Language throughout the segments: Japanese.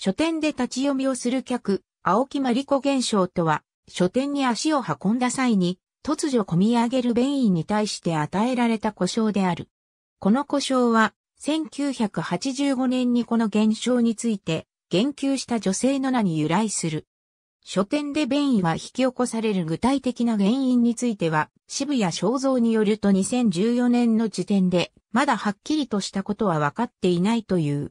書店で立ち読みをする客、青木真理子現象とは、書店に足を運んだ際に、突如込み上げる便意に対して与えられた故障である。この故障は、1985年にこの現象について、言及した女性の名に由来する。書店で便意は引き起こされる具体的な原因については、渋谷正造によると2014年の時点で、まだはっきりとしたことは分かっていないという。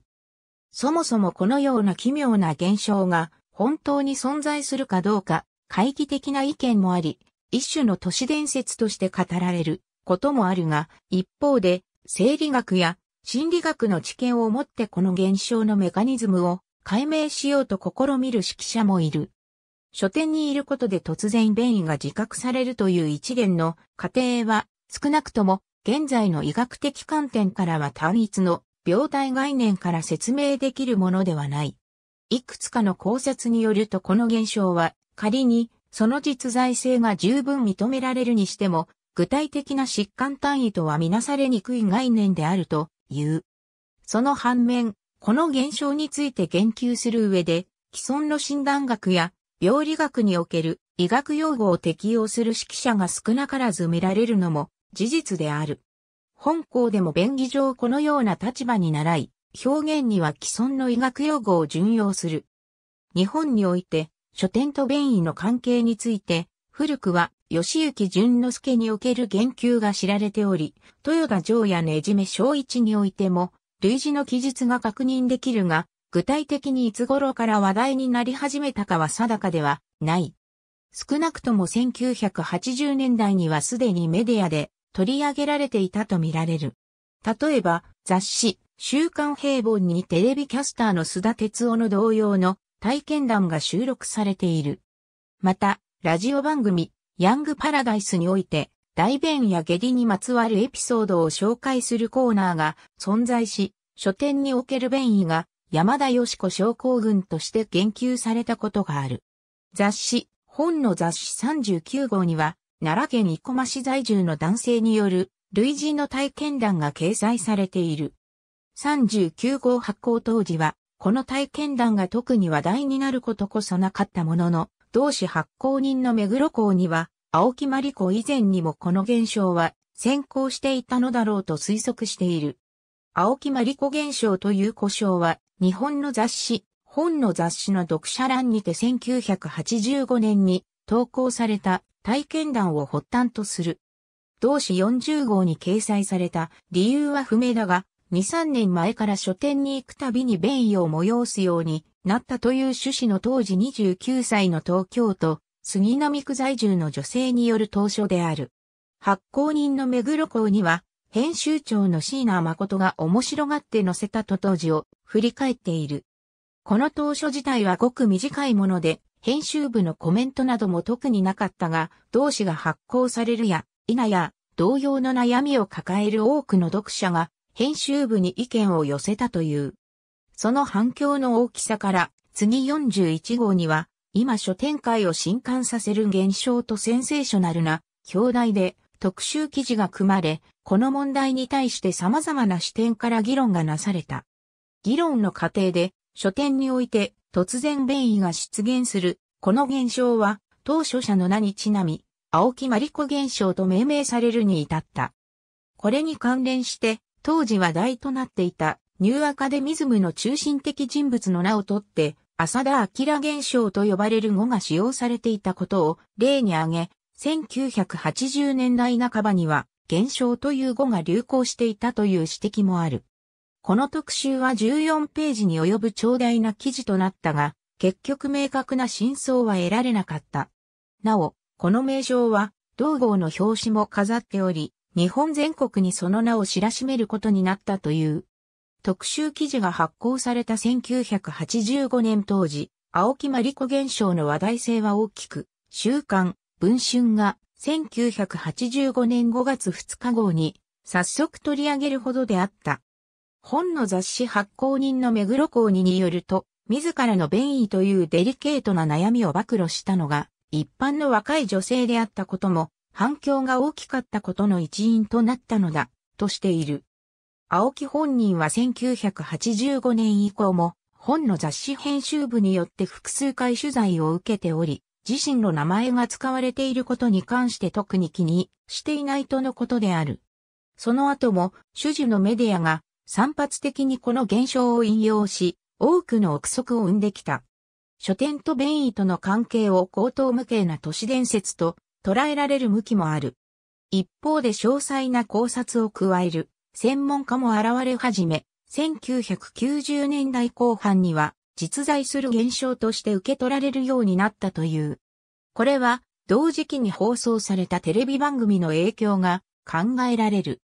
そもそもこのような奇妙な現象が本当に存在するかどうか、怪奇的な意見もあり、一種の都市伝説として語られることもあるが、一方で、生理学や心理学の知見をもってこの現象のメカニズムを解明しようと試みる指揮者もいる。書店にいることで突然便意が自覚されるという一連の過程は、少なくとも現在の医学的観点からは単一の病態概念から説明できるものではない。いくつかの考察によるとこの現象は仮にその実在性が十分認められるにしても具体的な疾患単位とはみなされにくい概念であるという。その反面、この現象について言及する上で既存の診断学や病理学における医学用語を適用する指揮者が少なからず見られるのも事実である。本校でも便宜上このような立場に習い、表現には既存の医学用語を準用する。日本において、書店と便宜の関係について、古くは吉行淳之介における言及が知られており、豊田城やねじめ小一においても、類似の記述が確認できるが、具体的にいつ頃から話題になり始めたかは定かではない。少なくとも1980年代にはすでにメディアで取り上げられていたとみられる。例えば、雑誌、週刊平凡にテレビキャスターの須田哲夫の同様の体験談が収録されている。また、ラジオ番組、ヤングパラダイスにおいて、大便や下痢にまつわるエピソードを紹介するコーナーが存在し、書店における便意が山田よし子症候群として言及されたことがある。雑誌、本の雑誌39号には、奈良県生駒市在住の男性による類似の体験談が掲載されている。39号発行当時は、この体験談が特に話題になることこそなかったものの、同志発行人の目黒港には、青木真理子以前にもこの現象は先行していたのだろうと推測している。青木真理子現象という故障は、日本の雑誌、本の雑誌の読者欄にて1985年に投稿された体験談を発端とする。同誌40号に掲載された理由は不明だが、2、3年前から書店に行くたびに便意を催すようになったという趣旨の当時29歳の東京都、杉並区在住の女性による当書である。発行人の目黒校には、編集長の椎名誠が面白がって載せたと当時を振り返っている。この当書自体はごく短いもので、編集部のコメントなども特になかったが、同志が発行されるや、否や、同様の悩みを抱える多くの読者が、編集部に意見を寄せたという。その反響の大きさから、次41号には、今書店会を震撼させる現象とセンセーショナルな表題で特集記事が組まれ、この問題に対して様々な視点から議論がなされた。議論の過程で書店において突然便意が出現する。この現象は、当初者の名にちなみ、青木マリコ現象と命名されるに至った。これに関連して、当時話題となっていた、ニューアカデミズムの中心的人物の名をとって、浅田明現象と呼ばれる語が使用されていたことを例に挙げ、1980年代半ばには、現象という語が流行していたという指摘もある。この特集は14ページに及ぶ長大な記事となったが、結局明確な真相は得られなかった。なお、この名称は、同号の表紙も飾っており、日本全国にその名を知らしめることになったという。特集記事が発行された1985年当時、青木まりこ現象の話題性は大きく、週刊、文春が1985年5月2日号に早速取り上げるほどであった。本の雑誌発行人の目黒公にによると、自らの便意というデリケートな悩みを暴露したのが、一般の若い女性であったことも、反響が大きかったことの一因となったのだ、としている。青木本人は1985年以降も、本の雑誌編集部によって複数回取材を受けており、自身の名前が使われていることに関して特に気にしていないとのことである。その後も、主事のメディアが散発的にこの現象を引用し、多くの憶測を生んできた。書店と便意との関係を高等無形な都市伝説と捉えられる向きもある。一方で詳細な考察を加える専門家も現れ始め、1990年代後半には実在する現象として受け取られるようになったという。これは同時期に放送されたテレビ番組の影響が考えられる。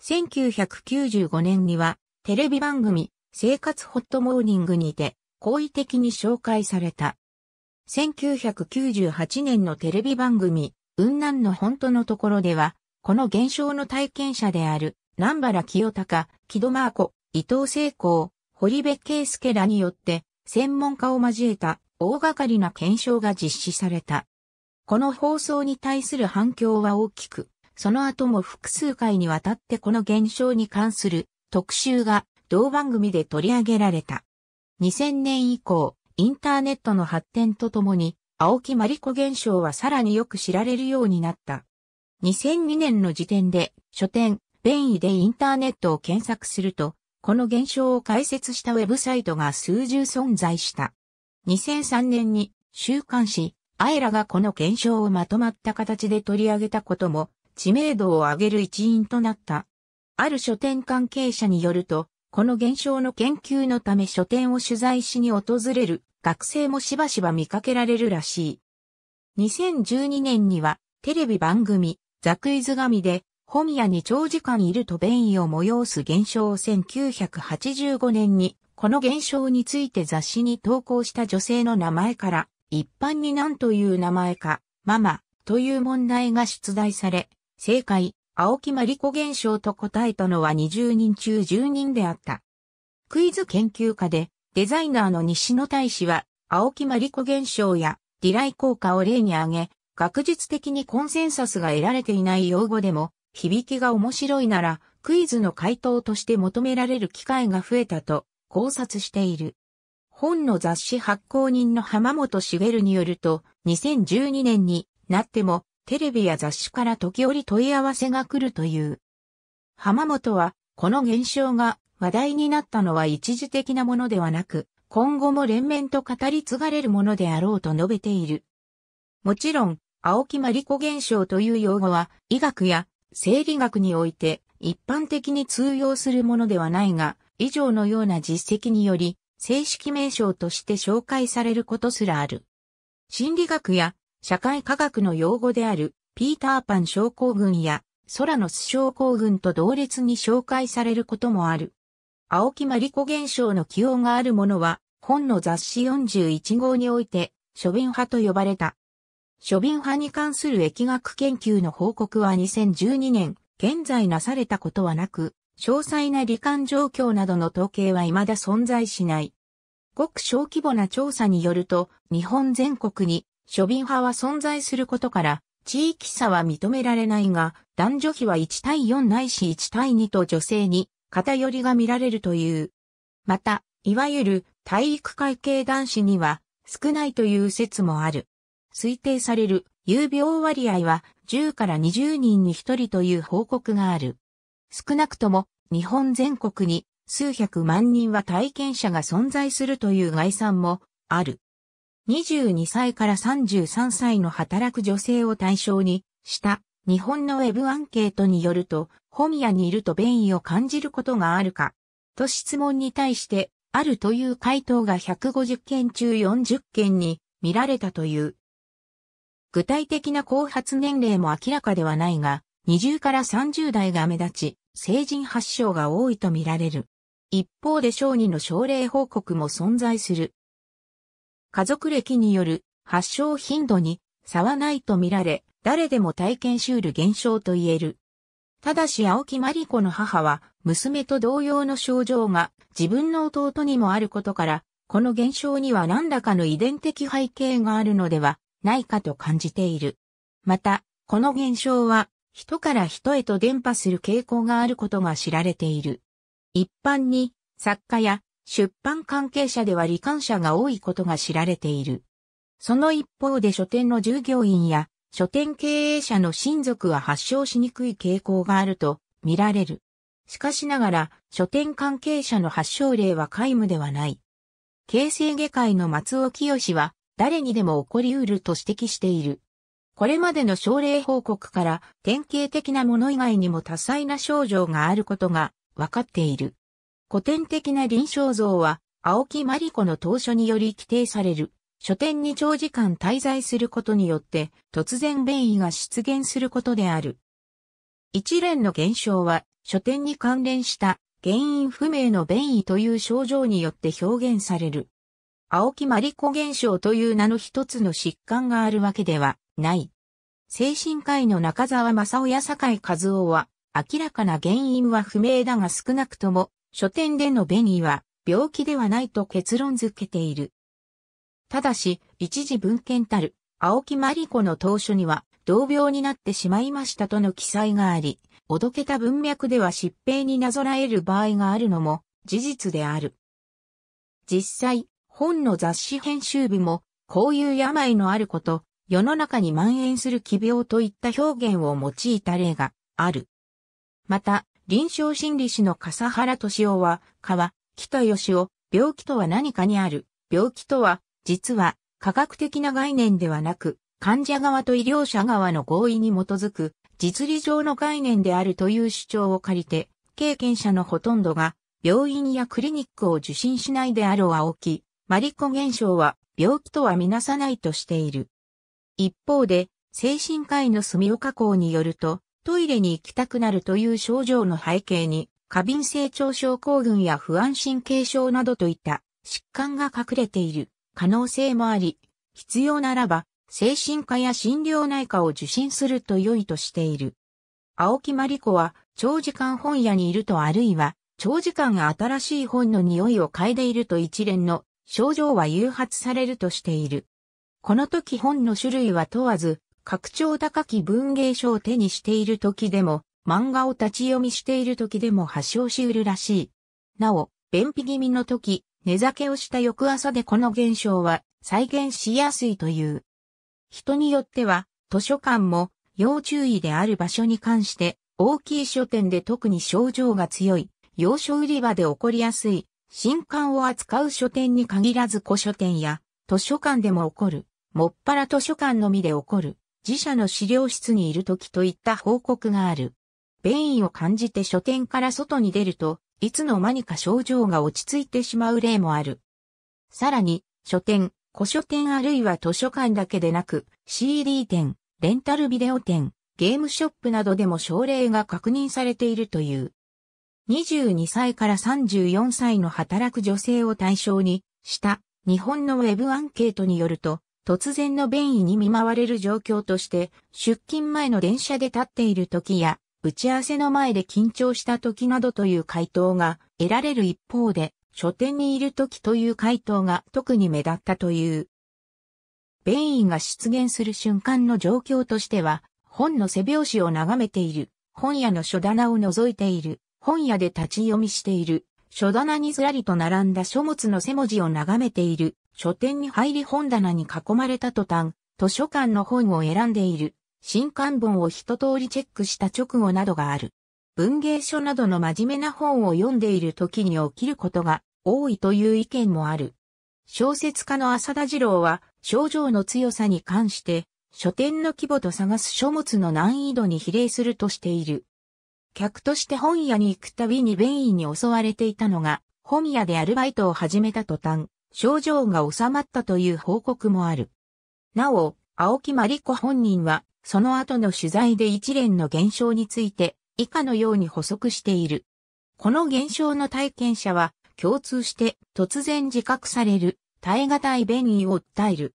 1995年には、テレビ番組、生活ホットモーニングにて、好意的に紹介された。1998年のテレビ番組、雲南の本当のところでは、この現象の体験者である、南原清隆、木戸真子、伊藤聖光、堀部圭介らによって、専門家を交えた大掛かりな検証が実施された。この放送に対する反響は大きく、その後も複数回にわたってこの現象に関する特集が同番組で取り上げられた。2000年以降、インターネットの発展とともに、青木マリコ現象はさらによく知られるようになった。2002年の時点で、書店、便宜でインターネットを検索すると、この現象を解説したウェブサイトが数十存在した。2003年に週刊誌、アエラがこの現象をまとまった形で取り上げたことも知名度を上げる一因となった。ある書店関係者によると、この現象の研究のため書店を取材しに訪れる学生もしばしば見かけられるらしい。2012年にはテレビ番組ザクイズ紙で本屋に長時間いると便意を催す現象を1985年にこの現象について雑誌に投稿した女性の名前から一般に何という名前かママという問題が出題され正解、青木真理子現象と答えたのは20人中10人であった。クイズ研究家で、デザイナーの西野大使は、青木真理子現象や、ライ効果を例に挙げ、学術的にコンセンサスが得られていない用語でも、響きが面白いなら、クイズの回答として求められる機会が増えたと考察している。本の雑誌発行人の浜本茂によると、2012年になってもテレビや雑誌から時折問い合わせが来るという。浜本は、この現象が話題になったのは一時的なものではなく、今後も連綿と語り継がれるものであろうと述べている。もちろん、青木真理子現象という用語は、医学や生理学において一般的に通用するものではないが、以上のような実績により、正式名称として紹介されることすらある。心理学や社会科学の用語である、ピーターパン症候群や、ソラノス症候群と同列に紹介されることもある。青木真理子現象の起用があるものは、本の雑誌41号において、諸便派と呼ばれた。諸便派に関する疫学研究の報告は2012年、現在なされたことはなく、詳細な罹患状況などの統計は未だ存在しない。ごく小規模な調査によると、日本全国に庶民派は存在することから、地域差は認められないが、男女比は1対4ないし1対2と女性に偏りが見られるという。また、いわゆる体育会系男子には少ないという説もある。推定される有病割合は10から20人に1人という報告がある。少なくとも日本全国に数百万人は体験者が存在するという概算もある。22歳から33歳の働く女性を対象にした日本のウェブアンケートによると、本屋にいると便意を感じることがあるか、と質問に対して、あるという回答が150件中40件に見られたという。具体的な後発年齢も明らかではないが、20から30代が目立ち、成人発症が多いと見られる。一方で小児の症例報告も存在する。家族歴による発症頻度に差はないとみられ、誰でも体験しうる現象と言える。ただし青木真理子の母は、娘と同様の症状が自分の弟にもあることから、この現象には何らかの遺伝的背景があるのではないかと感じている。また、この現象は、人から人へと伝播する傾向があることが知られている。一般に、作家や出版関係者では罹患者が多いことが知られている。その一方で書店の従業員や書店経営者の親族は発症しにくい傾向があると見られる。しかしながら書店関係者の発症例は皆無ではない。形成外科医の松尾清は誰にでも起こりうると指摘している。これまでの症例報告から典型的なもの以外にも多彩な症状があることが分かっている。古典的な臨床像は、青木真理子の当初により規定される。書店に長時間滞在することによって、突然便意が出現することである。一連の現象は、書店に関連した原因不明の便意という症状によって表現される。青木真理子現象という名の一つの疾患があるわけではない。精神科医の中沢正夫や酒井和夫は、明らかな原因は不明だが少なくとも書店でのベニーは病気ではないと結論づけている。ただし、一時文献たる、青木真理子の当初には、同病になってしまいましたとの記載があり、おどけた文脈では疾病になぞらえる場合があるのも事実である。実際、本の雑誌編集部も、こういう病のあること、世の中に蔓延する奇病といった表現を用いた例がある。また、臨床心理士の笠原敏夫は、川、北義夫、病気とは何かにある。病気とは、実は、科学的な概念ではなく、患者側と医療者側の合意に基づく、実利上の概念であるという主張を借りて、経験者のほとんどが、病院やクリニックを受診しないであろう青木、マリコ現象は、病気とはみなさないとしている。一方で、精神科医の住岡校によると、トイレに行きたくなるという症状の背景に、過敏性腸症候群や不安神経症などといった疾患が隠れている可能性もあり、必要ならば精神科や心療内科を受診すると良いとしている。青木まりこは長時間本屋にいるとあるいは長時間新しい本の匂いを嗅いでいると一連の症状は誘発されるとしている。この時本の種類は問わず拡張高き文芸書を手にしている時でも、漫画を立ち読みしている時でも発症しうるらしい。なお、便秘気味の時、寝酒をした翌朝でこの現象は再現しやすいという。人によっては、図書館も要注意である場所に関して、大きい書店で特に症状が強い、洋書売り場で起こりやすい、新刊を扱う書店に限らず古書店や図書館でも起こる、もっぱら図書館のみで起こる、自社の資料室にいる時といった報告がある。便意を感じて書店から外に出ると、いつの間にか症状が落ち着いてしまう例もある。さらに、書店、古書店あるいは図書館だけでなく、CD 店、レンタルビデオ店、ゲームショップなどでも症例が確認されているという。22歳から34歳の働く女性を対象にした日本のウェブアンケートによると、突然の便意に見舞われる状況として、出勤前の電車で立っている時や、打ち合わせの前で緊張した時などという回答が得られる一方で、書店にいる時という回答が特に目立ったという。便意が出現する瞬間の状況としては、本の背表紙を眺めている、本屋の書棚を覗いている、本屋で立ち読みしている、書棚にずらりと並んだ書物の背文字を眺めている、書店に入り本棚に囲まれた途端、図書館の本を選んでいる、新刊本を一通りチェックした直後などがある。文芸書などの真面目な本を読んでいる時に起きることが多いという意見もある。小説家の浅田次郎は症状の強さに関して書店の規模と探す書物の難易度に比例するとしている。客として本屋に行くたびに便意に襲われていたのが本屋でアルバイトを始めた途端、症状が収まったという報告もある。なお、青木真理子本人は、その後の取材で一連の現象について、以下のように補足している。この現象の体験者は、共通して突然自覚される、耐え難い便意を訴える。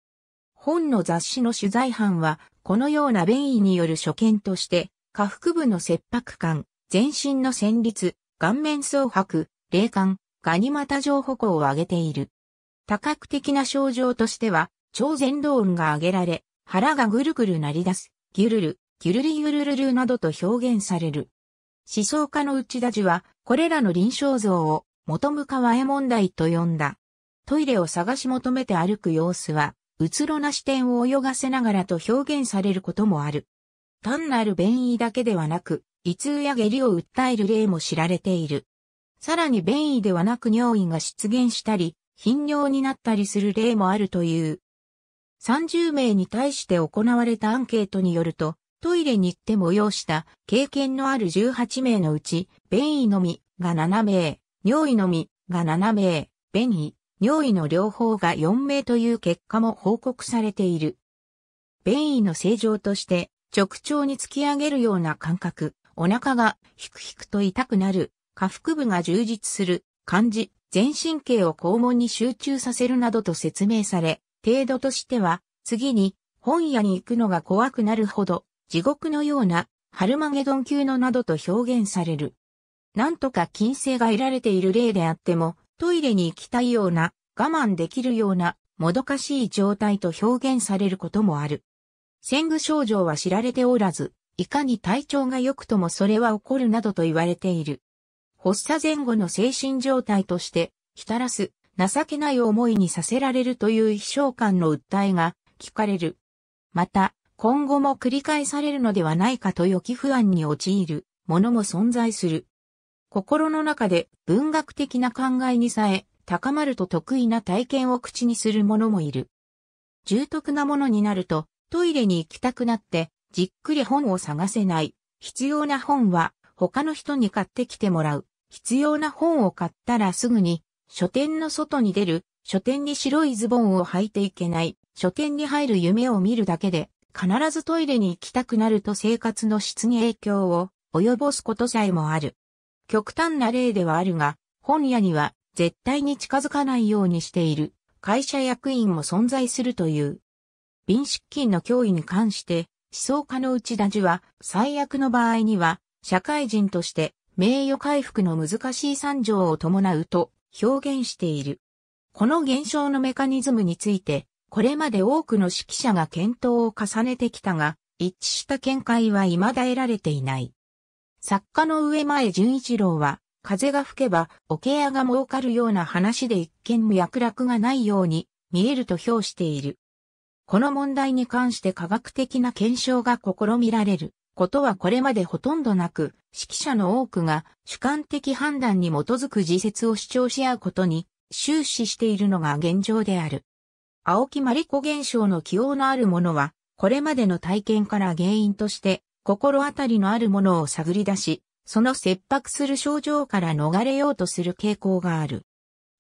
本の雑誌の取材班は、このような便意による所見として、下腹部の切迫感、全身の旋律、顔面蒼白、霊感、ガニ股状歩行を挙げている。多角的な症状としては、超前動音が上げられ、腹がぐるぐる鳴り出す、ギュルル、ギュルリユルルルなどと表現される。思想家の内田氏は、これらの臨床像を、元向かわへ問題と呼んだ。トイレを探し求めて歩く様子は、うつろな視点を泳がせながらと表現されることもある。単なる便意だけではなく、胃痛や下痢を訴える例も知られている。さらに便意ではなく尿意が出現したり、頻尿になったりする例もあるという。30名に対して行われたアンケートによると、トイレに行って催した経験のある18名のうち、便意のみが7名、尿意のみが7名、便意、尿意の両方が4名という結果も報告されている。便意の正常として直腸に突き上げるような感覚、お腹がひくひくと痛くなる、下腹部が充実する、感じ、全神経を肛門に集中させるなどと説明され、程度としては、次に本屋に行くのが怖くなるほど、地獄のようなハルマゲドン級のなどと表現される。なんとか金星が得られている例であっても、トイレに行きたいような、我慢できるような、もどかしい状態と表現されることもある。戦具症状は知られておらず、いかに体調が良くともそれは起こるなどと言われている。発作前後の精神状態として浸らす情けない思いにさせられるという悲傷感の訴えが聞かれる。また、今後も繰り返されるのではないかと予期不安に陥るものも存在する。心の中で文学的な考えにさえ高まると得意な体験を口にする者もいる。重篤なものになるとトイレに行きたくなってじっくり本を探せない。必要な本は他の人に買ってきてもらう。必要な本を買ったらすぐに、書店の外に出る、書店に白いズボンを履いていけない、書店に入る夢を見るだけで、必ずトイレに行きたくなると生活の質に影響を及ぼすことさえもある。極端な例ではあるが、本屋には絶対に近づかないようにしている会社役員も存在するという。便失禁の脅威に関して、思想家の内田樹は最悪の場合には社会人として名誉回復の難しい惨状を伴うと表現している。この現象のメカニズムについて、これまで多くの指揮者が検討を重ねてきたが、一致した見解は未だ得られていない。作家の上前淳一郎は、風が吹けば、桶屋が儲かるような話で一見脈絡がないように見えると評している。この問題に関して科学的な検証が試みられることはこれまでほとんどなく、指揮者の多くが主観的判断に基づく自説を主張し合うことに終始しているのが現状である。青木マリコ現象の起用のあるものは、これまでの体験から原因として、心当たりのあるものを探り出し、その切迫する症状から逃れようとする傾向がある。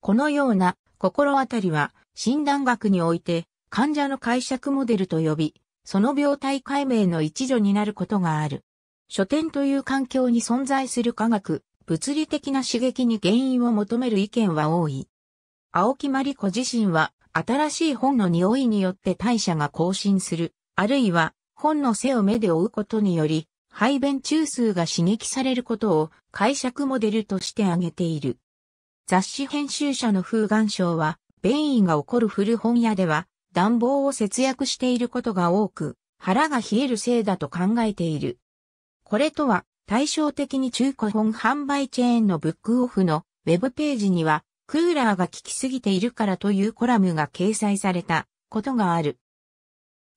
このような心当たりは診断学において患者の解釈モデルと呼び、その病態解明の一助になることがある。書店という環境に存在する科学、物理的な刺激に原因を求める意見は多い。青木まり子自身は、新しい本の匂いによって代謝が更新する、あるいは、本の背を目で追うことにより、排便中枢が刺激されることを解釈モデルとして挙げている。雑誌編集者の風眼症は、便意が起こる古本屋では、暖房を節約していることが多く、腹が冷えるせいだと考えている。これとは、対照的に中古本販売チェーンのブックオフのウェブページには、クーラーが効きすぎているからというコラムが掲載されたことがある。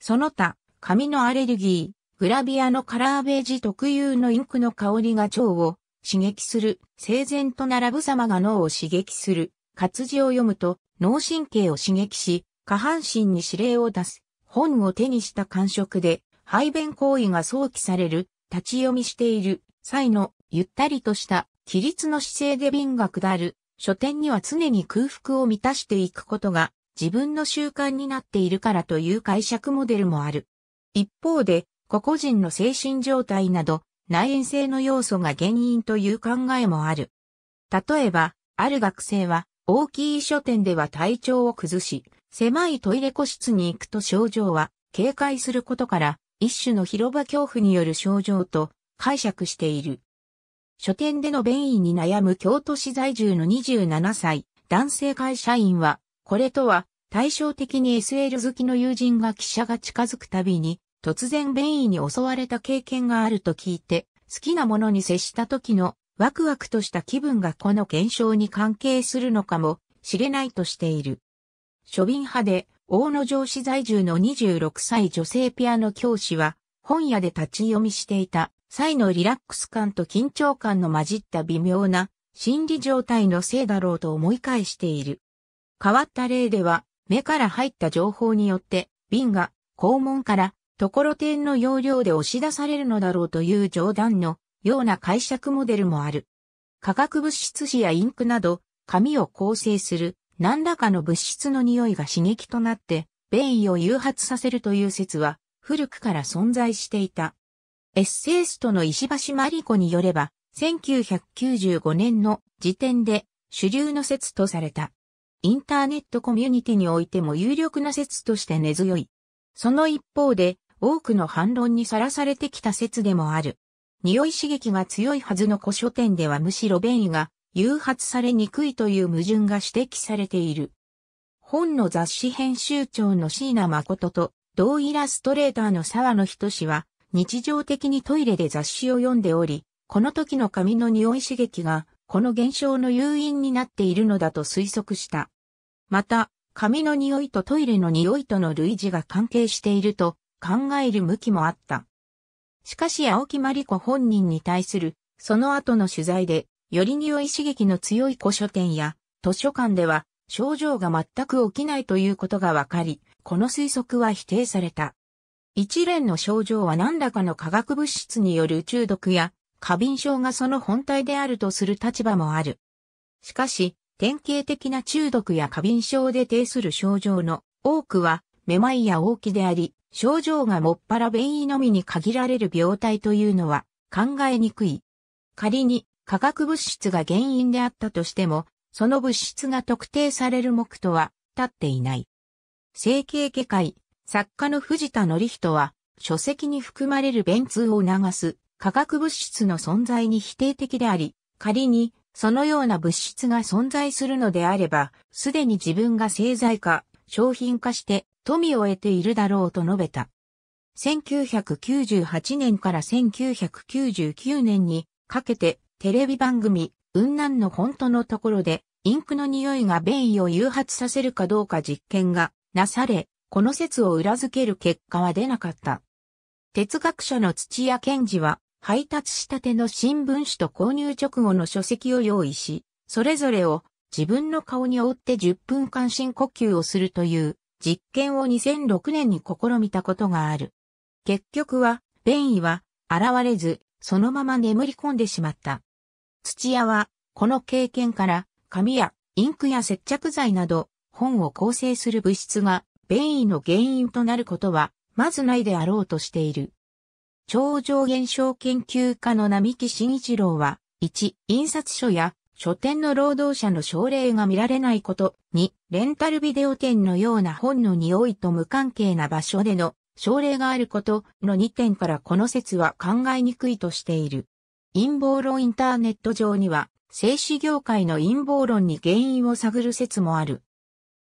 その他、紙のアレルギー、グラビアのカラーベージ特有のインクの香りが腸を刺激する、整然と並ぶ様が脳を刺激する、活字を読むと脳神経を刺激し、下半身に指令を出す、本を手にした感触で、排便行為が想起される、立ち読みしている、際の、ゆったりとした、規律の姿勢で便が下る、書店には常に空腹を満たしていくことが、自分の習慣になっているからという解釈モデルもある。一方で、個々人の精神状態など、内縁性の要素が原因という考えもある。例えば、ある学生は、大きい書店では体調を崩し、狭いトイレ個室に行くと症状は警戒することから一種の広場恐怖による症状と解釈している。書店での便意に悩む京都市在住の27歳男性会社員はこれとは対照的に SL 好きの友人が記者が近づくたびに突然便意に襲われた経験があると聞いて好きなものに接した時のワクワクとした気分がこの現象に関係するのかもしれないとしている。庶民派で、大野城市在住の26歳女性ピアノ教師は、本屋で立ち読みしていた際のリラックス感と緊張感の混じった微妙な心理状態のせいだろうと思い返している。変わった例では、目から入った情報によって、瓶が肛門からところてんの要領で押し出されるのだろうという冗談のような解釈モデルもある。化学物質紙やインクなど、紙を構成する何らかの物質の匂いが刺激となって、便意を誘発させるという説は、古くから存在していた。エッセイストの石橋真理子によれば、1995年の時点で主流の説とされた。インターネットコミュニティにおいても有力な説として根強い。その一方で、多くの反論にさらされてきた説でもある。匂い刺激が強いはずの古書店ではむしろ便意が誘発されにくいという矛盾が指摘されている。本の雑誌編集長の椎名誠と同イラストレーターの沢野仁氏は日常的にトイレで雑誌を読んでおり、この時の髪の匂い刺激がこの現象の誘因になっているのだと推測した。また、髪の匂いとトイレの匂いとの類似が関係していると考える向きもあった。しかし青木まり子本人に対するその後の取材でより匂い刺激の強い古書店や図書館では症状が全く起きないということがわかり、この推測は否定された。一連の症状は何らかの化学物質による中毒や過敏症がその本体であるとする立場もある。しかし、典型的な中毒や過敏症で呈する症状の多くは、めまいや大きであり、症状がもっぱら便意のみに限られる病態というのは考えにくい。仮に化学物質が原因であったとしても、その物質が特定される目とは立っていない。整形外科医、作家の藤田紀人は、書籍に含まれる便通を促す化学物質の存在に否定的であり、仮にそのような物質が存在するのであれば、すでに自分が製剤化、商品化して富を得ているだろうと述べた。1998年から1999年にかけてテレビ番組、雲南の本当のところで、インクの匂いが便意を誘発させるかどうか実験がなされ、この説を裏付ける結果は出なかった。哲学者の土屋健二は、配達したての新聞紙と購入直後の書籍を用意し、それぞれを自分の顔に覆って10分間深呼吸をするという実験を2006年に試みたことがある。結局は、便意は現れず、そのまま眠り込んでしまった。土屋は、この経験から、紙やインクや接着剤など、本を構成する物質が、便意の原因となることは、まずないであろうとしている。超常現象研究家の並木慎一郎は、1、印刷所や書店の労働者の症例が見られないこと、2、レンタルビデオ店のような本の匂いと無関係な場所での症例があることの2点からこの説は考えにくいとしている。陰謀論インターネット上には、製紙業界の陰謀論に原因を探る説もある。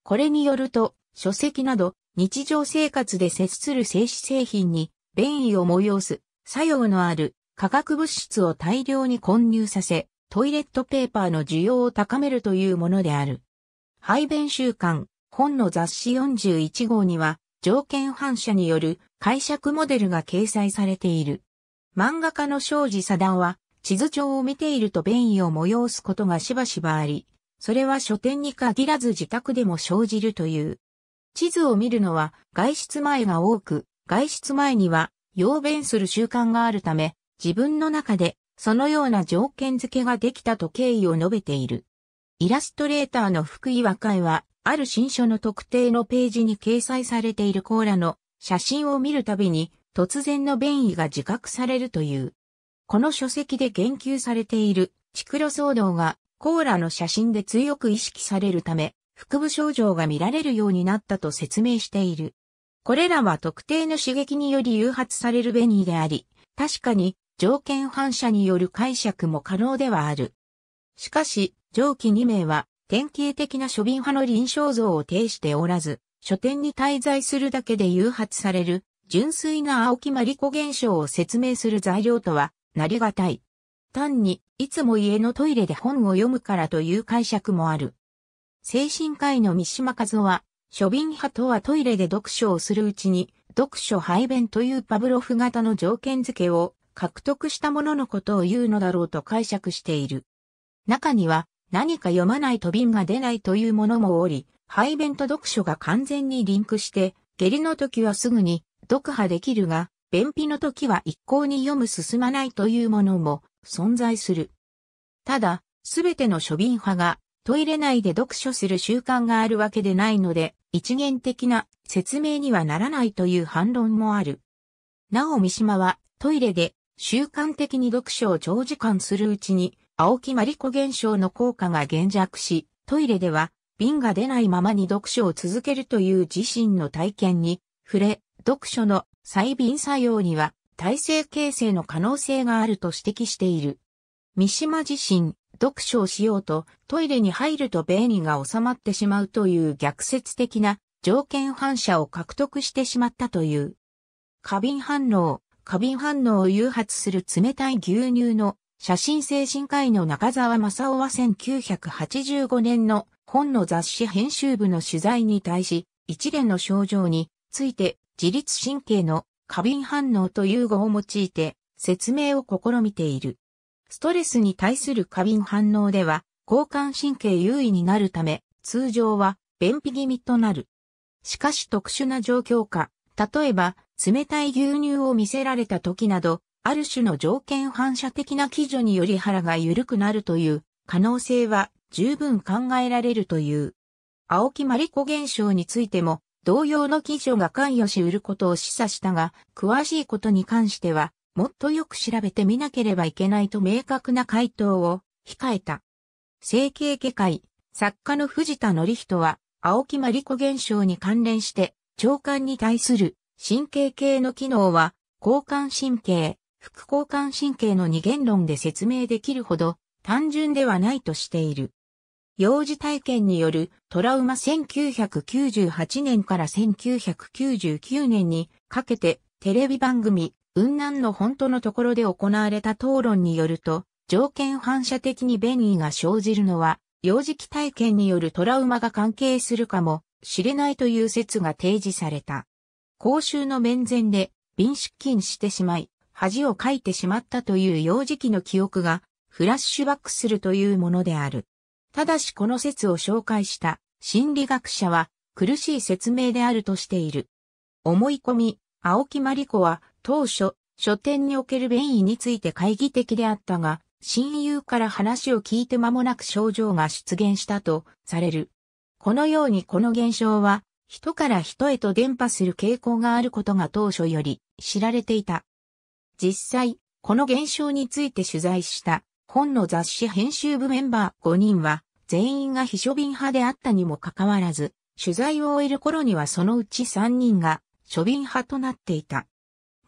これによると、書籍など、日常生活で接する製紙製品に、便意を催す、作用のある化学物質を大量に混入させ、トイレットペーパーの需要を高めるというものである。排便習慣、本の雑誌41号には、条件反射による解釈モデルが掲載されている。漫画家の庄司貞段は、地図帳を見ていると便意を催すことがしばしばあり、それは書店に限らず自宅でも生じるという。地図を見るのは外出前が多く、外出前には要弁する習慣があるため、自分の中でそのような条件付けができたと敬意を述べている。イラストレーターの福井和解は、ある新書の特定のページに掲載されているコーラの写真を見るたびに、突然の便意が自覚されるという。この書籍で言及されている、チクロ騒動が、コーラの写真で強く意識されるため、腹部症状が見られるようになったと説明している。これらは特定の刺激により誘発される便意であり、確かに条件反射による解釈も可能ではある。しかし、上記2名は典型的な諸便派の臨床像を呈しておらず、書店に滞在するだけで誘発される純粋な青木まりこ現象を説明する材料とはなりがたい。単に、いつも家のトイレで本を読むからという解釈もある。精神科医の三島和夫は、諸民派とはトイレで読書をするうちに、読書排便というパブロフ型の条件付けを獲得したもののことを言うのだろうと解釈している。中には何か読まないと瓶が出ないというものもおり、排便と読書が完全にリンクして、下痢の時はすぐに読破できるが、便秘の時は一向に読む進まないというものも存在する。ただ、すべての諸便派がトイレ内で読書する習慣があるわけでないので、一元的な説明にはならないという反論もある。なお三島はトイレで習慣的に読書を長時間するうちに青木マリコ現象の効果が減弱し、トイレでは瓶が出ないままに読書を続けるという自身の体験に触れ、読書の再便作用には体制形成の可能性があると指摘している。三島自身、読書をしようとトイレに入ると便意が収まってしまうという逆説的な条件反射を獲得してしまったという。過敏反応、過敏反応を誘発する冷たい牛乳の写真精神科医の中沢正夫は1985年の本の雑誌編集部の取材に対し、一連の症状について自律神経の過敏反応という語を用いて説明を試みている。ストレスに対する過敏反応では交感神経優位になるため通常は便秘気味となる。しかし特殊な状況下、例えば冷たい牛乳を見せられた時など、ある種の条件反射的な基準により腹が緩くなるという可能性は十分考えられるという。青木マリコ現象についても同様の記書が関与し得ることを示唆したが、詳しいことに関しては、もっとよく調べてみなければいけないと明確な回答を控えた。整形外科医、作家の藤田則人は、青木真理子現象に関連して、腸管に対する神経系の機能は、交感神経、副交感神経の二元論で説明できるほど単純ではないとしている。幼児体験によるトラウマ1998年から1999年にかけてテレビ番組、雲南の本当のところで行われた討論によると、条件反射的に便宜が生じるのは、幼児期体験によるトラウマが関係するかもしれないという説が提示された。公衆の面前で、便出勤してしまい、恥をかいてしまったという幼児期の記憶がフラッシュバックするというものである。ただしこの説を紹介した心理学者は苦しい説明であるとしている。思い込み、青木真理子は当初、書店における便意について懐疑的であったが、親友から話を聞いて間もなく症状が出現したとされる。このようにこの現象は、人から人へと伝播する傾向があることが当初より知られていた。実際、この現象について取材した本の雑誌編集部メンバー5人は全員が秘書便派であったにもかかわらず、取材を終える頃にはそのうち3人が書便派となっていた。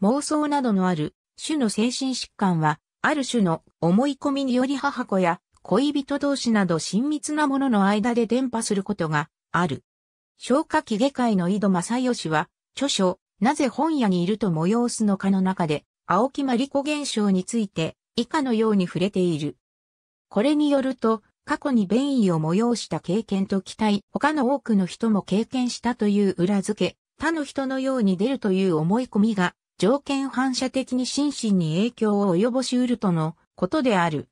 妄想などのある種の精神疾患は、ある種の思い込みにより母子や恋人同士など親密なものの間で伝播することがある。消化器外科医の井戸正義は、著書、なぜ本屋にいると催すのかの中で、青木真理子現象について、以下のように触れている。これによると、過去に便意を催した経験と期待、他の多くの人も経験したという裏付け、他の人のように出るという思い込みが、条件反射的に心身に影響を及ぼしうるとのことである。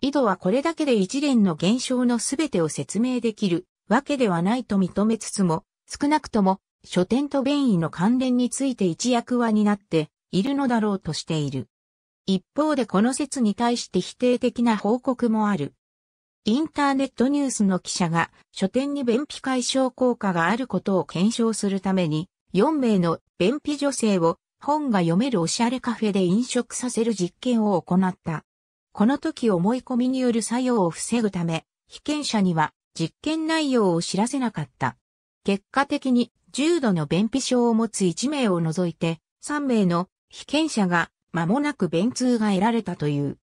井戸はこれだけで一連の現象のすべてを説明できるわけではないと認めつつも、少なくとも、書店と便意の関連について一役は担っているのだろうとしている。一方でこの説に対して否定的な報告もある。インターネットニュースの記者が書店に便秘解消効果があることを検証するために4名の便秘女性を本が読めるおしゃれカフェで飲食させる実験を行った。この時思い込みによる作用を防ぐため、被験者には実験内容を知らせなかった。結果的に重度の便秘症を持つ1名を除いて3名の被験者が間もなく便通が得られたという。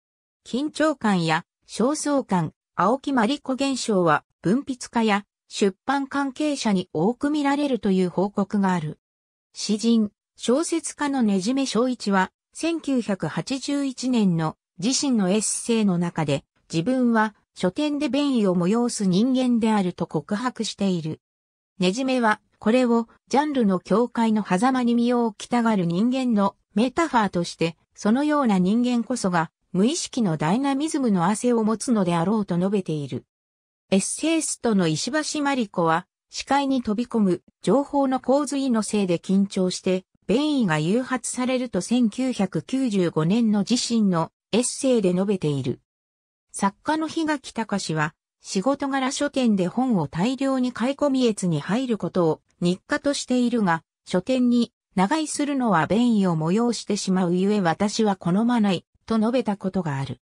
緊張感や焦燥感、青木まりこ現象は文筆家や出版関係者に多く見られるという報告がある。詩人、小説家のねじめ正一は、1981年の自身のエッセイの中で、自分は書店で便意を催す人間であると告白している。ねじめは、これをジャンルの境界の狭間に身を置きたがる人間のメタファーとして、そのような人間こそが、無意識のダイナミズムの汗を持つのであろうと述べている。エッセイストの石橋真理子は、視界に飛び込む情報の洪水のせいで緊張して、便意が誘発されると1995年の自身のエッセイで述べている。作家の日垣隆は、仕事柄書店で本を大量に買い込み越に入ることを日課としているが、書店に長居するのは便意を催してしまうゆえ私は好まない、と述べたことがある。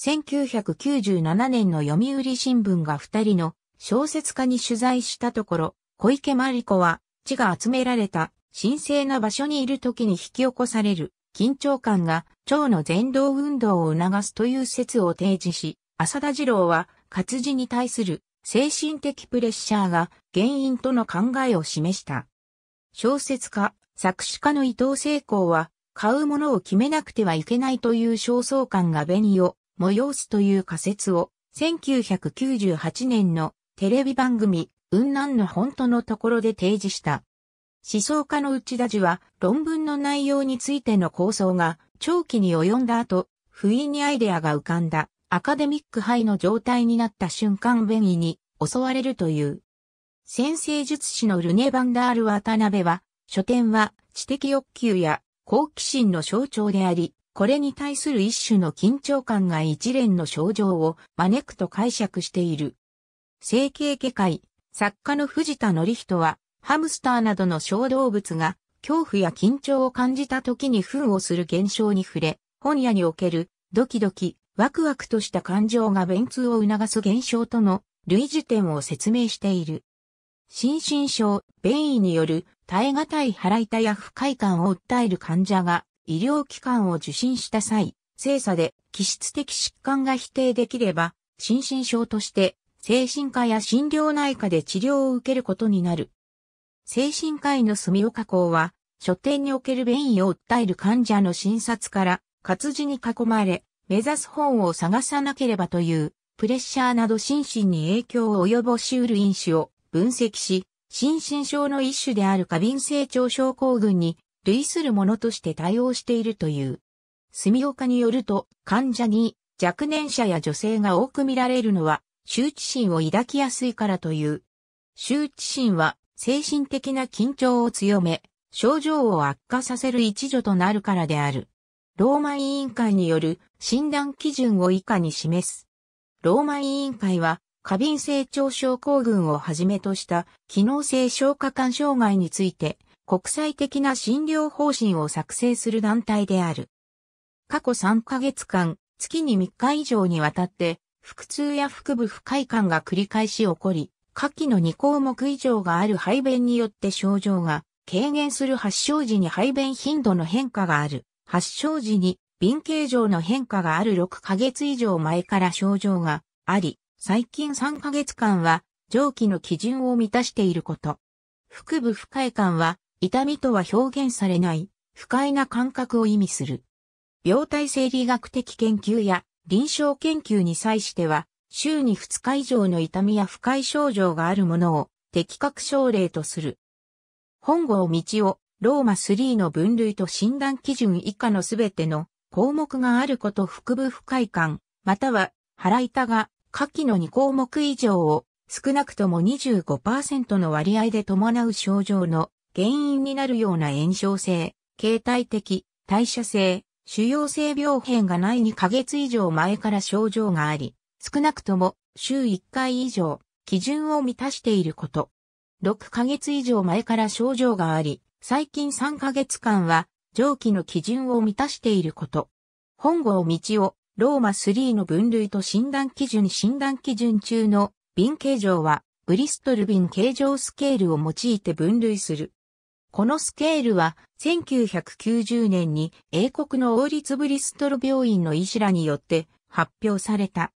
1997年の読売新聞が二人の小説家に取材したところ、小池真理子は、血が集められた神聖な場所にいる時に引き起こされる緊張感が腸の全動運動を促すという説を提示し、浅田次郎は活字に対する精神的プレッシャーが原因との考えを示した。小説家作詞家の伊藤聖光は、買うものを決めなくてはいけないという焦燥感が紅を催すという仮説を、1998年のテレビ番組、雲南の本当のところで提示した。思想家の内田氏は、論文の内容についての構想が、長期に及んだ後、不意にアイデアが浮かんだ、アカデミック肺の状態になった瞬間便に襲われるという。先生術師のルネ・バンダール・渡辺は、書店は知的欲求や好奇心の象徴であり、これに対する一種の緊張感が一連の症状を招くと解釈している。整形外科医、作家の藤田紀人は、ハムスターなどの小動物が恐怖や緊張を感じた時に糞をする現象に触れ、本屋におけるドキドキ、ワクワクとした感情が便通を促す現象との類似点を説明している。心身症、便意による耐え難い腹痛や不快感を訴える患者が医療機関を受診した際、精査で気質的疾患が否定できれば、心身症として精神科や心療内科で治療を受けることになる。精神科医の住岡校は、書店における便意を訴える患者の診察から活字に囲まれ、目指す本を探さなければというプレッシャーなど心身に影響を及ぼしうる因子を分析し、心身症の一種である過敏性腸症候群に類するものとして対応しているという。住岡によると、患者に若年者や女性が多く見られるのは、羞恥心を抱きやすいからという。羞恥心は精神的な緊張を強め、症状を悪化させる一助となるからである。ローマ委員会による診断基準を以下に示す。ローマ委員会は過敏性腸症候群をはじめとした機能性消化管障害について国際的な診療方針を作成する団体である。過去3ヶ月間、月に3日以上にわたって、腹痛や腹部不快感が繰り返し起こり、下記の2項目以上がある排便によって症状が軽減する発症時に排便頻度の変化がある。発症時に便形状の変化がある6ヶ月以上前から症状があり、最近3ヶ月間は上記の基準を満たしていること。腹部不快感は痛みとは表現されない不快な感覚を意味する。病態生理学的研究や臨床研究に際しては週に2日以上の痛みや不快症状があるものを的確症例とする。本郷道をローマ3の分類と診断基準以下のすべての項目があること腹部不快感、または腹痛が下記の2項目以上を少なくとも25%の割合で伴う症状の原因になるような炎症性、形態的、代謝性、主要性病変がない2ヶ月以上前から症状があり、少なくとも週1回以上、基準を満たしていること。6ヶ月以上前から症状があり、最近3ヶ月間は上記の基準を満たしていること。本郷道をローマ3の分類と診断基準診断基準中の瓶形状はブリストル瓶形状スケールを用いて分類する。このスケールは1990年に英国の王立ブリストル病院の医師らによって発表された。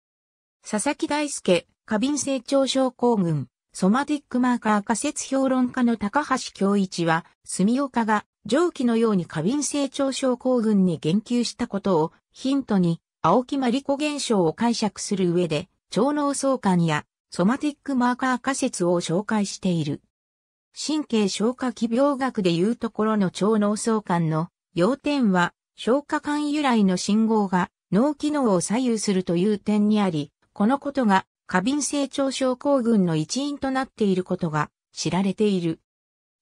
佐々木大輔、過敏性腸症候群、ソマティックマーカー仮説評論家の高橋京一は、住岡が上記のように過敏性腸症候群に言及したことをヒントに青木真理子現象を解釈する上で、超脳相関やソマティックマーカー仮説を紹介している。神経消化器病学でいうところの超脳相関の要点は、消化管由来の信号が脳機能を左右するという点にあり、このことが過敏性腸症候群の一因となっていることが知られている。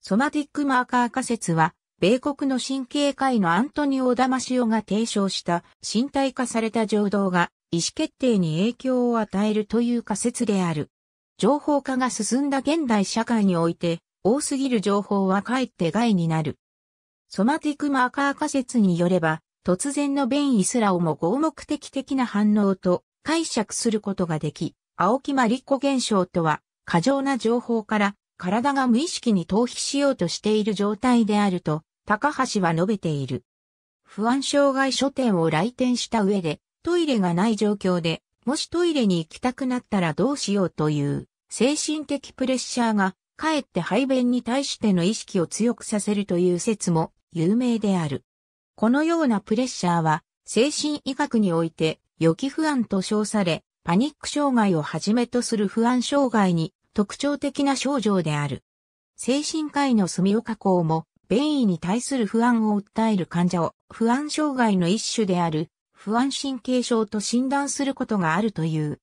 ソマティックマーカー仮説は米国の神経科医のアントニオ・ダマシオが提唱した身体化された情動が意思決定に影響を与えるという仮説である。情報化が進んだ現代社会において多すぎる情報はかえって害になる。ソマティクマーカー仮説によれば突然の便意すらをも合目的的な反応と解釈することができ、青木リッコ現象とは過剰な情報から体が無意識に逃避しようとしている状態であると高橋は述べている。不安障害書店を来店した上で、トイレがない状況で、もしトイレに行きたくなったらどうしようという、精神的プレッシャーが、かえって排便に対しての意識を強くさせるという説も有名である。このようなプレッシャーは、精神医学において、予期不安と称され、パニック障害をはじめとする不安障害に特徴的な症状である。精神科医の住岡校も、便意に対する不安を訴える患者を不安障害の一種である不安神経症と診断することがあるという。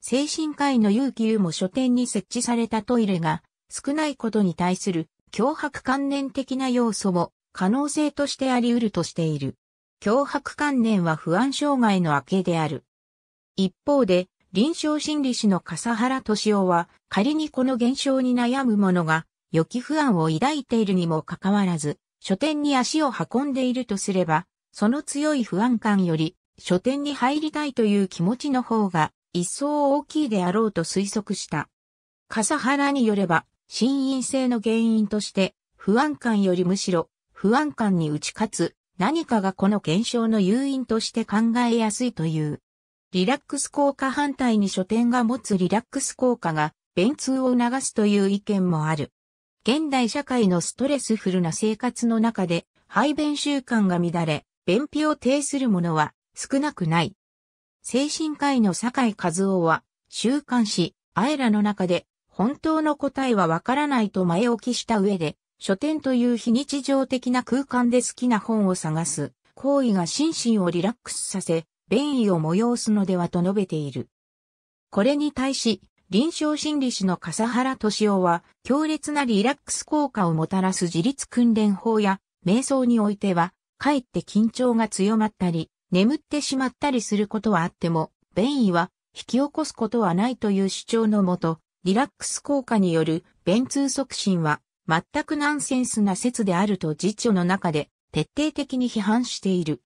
精神科医の有城優も書店に設置されたトイレが少ないことに対する脅迫観念的な要素も可能性としてあり得るとしている。脅迫観念は不安障害の明けである。一方で臨床心理士の笠原敏夫は仮にこの現象に悩む者が予期不安を抱いているにもかかわらず、書店に足を運んでいるとすれば、その強い不安感より、書店に入りたいという気持ちの方が一層大きいであろうと推測した。笠原によれば、心因性の原因として、不安感よりむしろ、不安感に打ち勝つ、何かがこの現象の誘因として考えやすいという。リラックス効果反対に書店が持つリラックス効果が、便通を促すという意見もある。現代社会のストレスフルな生活の中で、排便習慣が乱れ、便秘を呈する者は少なくない。精神科医の酒井和夫は、週刊誌、あえらの中で、本当の答えはわからないと前置きした上で、書店という非日常的な空間で好きな本を探す、行為が心身をリラックスさせ、便意を催すのではと述べている。これに対し、臨床心理士の笠原敏夫は、強烈なリラックス効果をもたらす自律訓練法や、瞑想においては、かえって緊張が強まったり、眠ってしまったりすることはあっても、便意は引き起こすことはないという主張のもと、リラックス効果による便通促進は、全くナンセンスな説であると辞書の中で徹底的に批判している。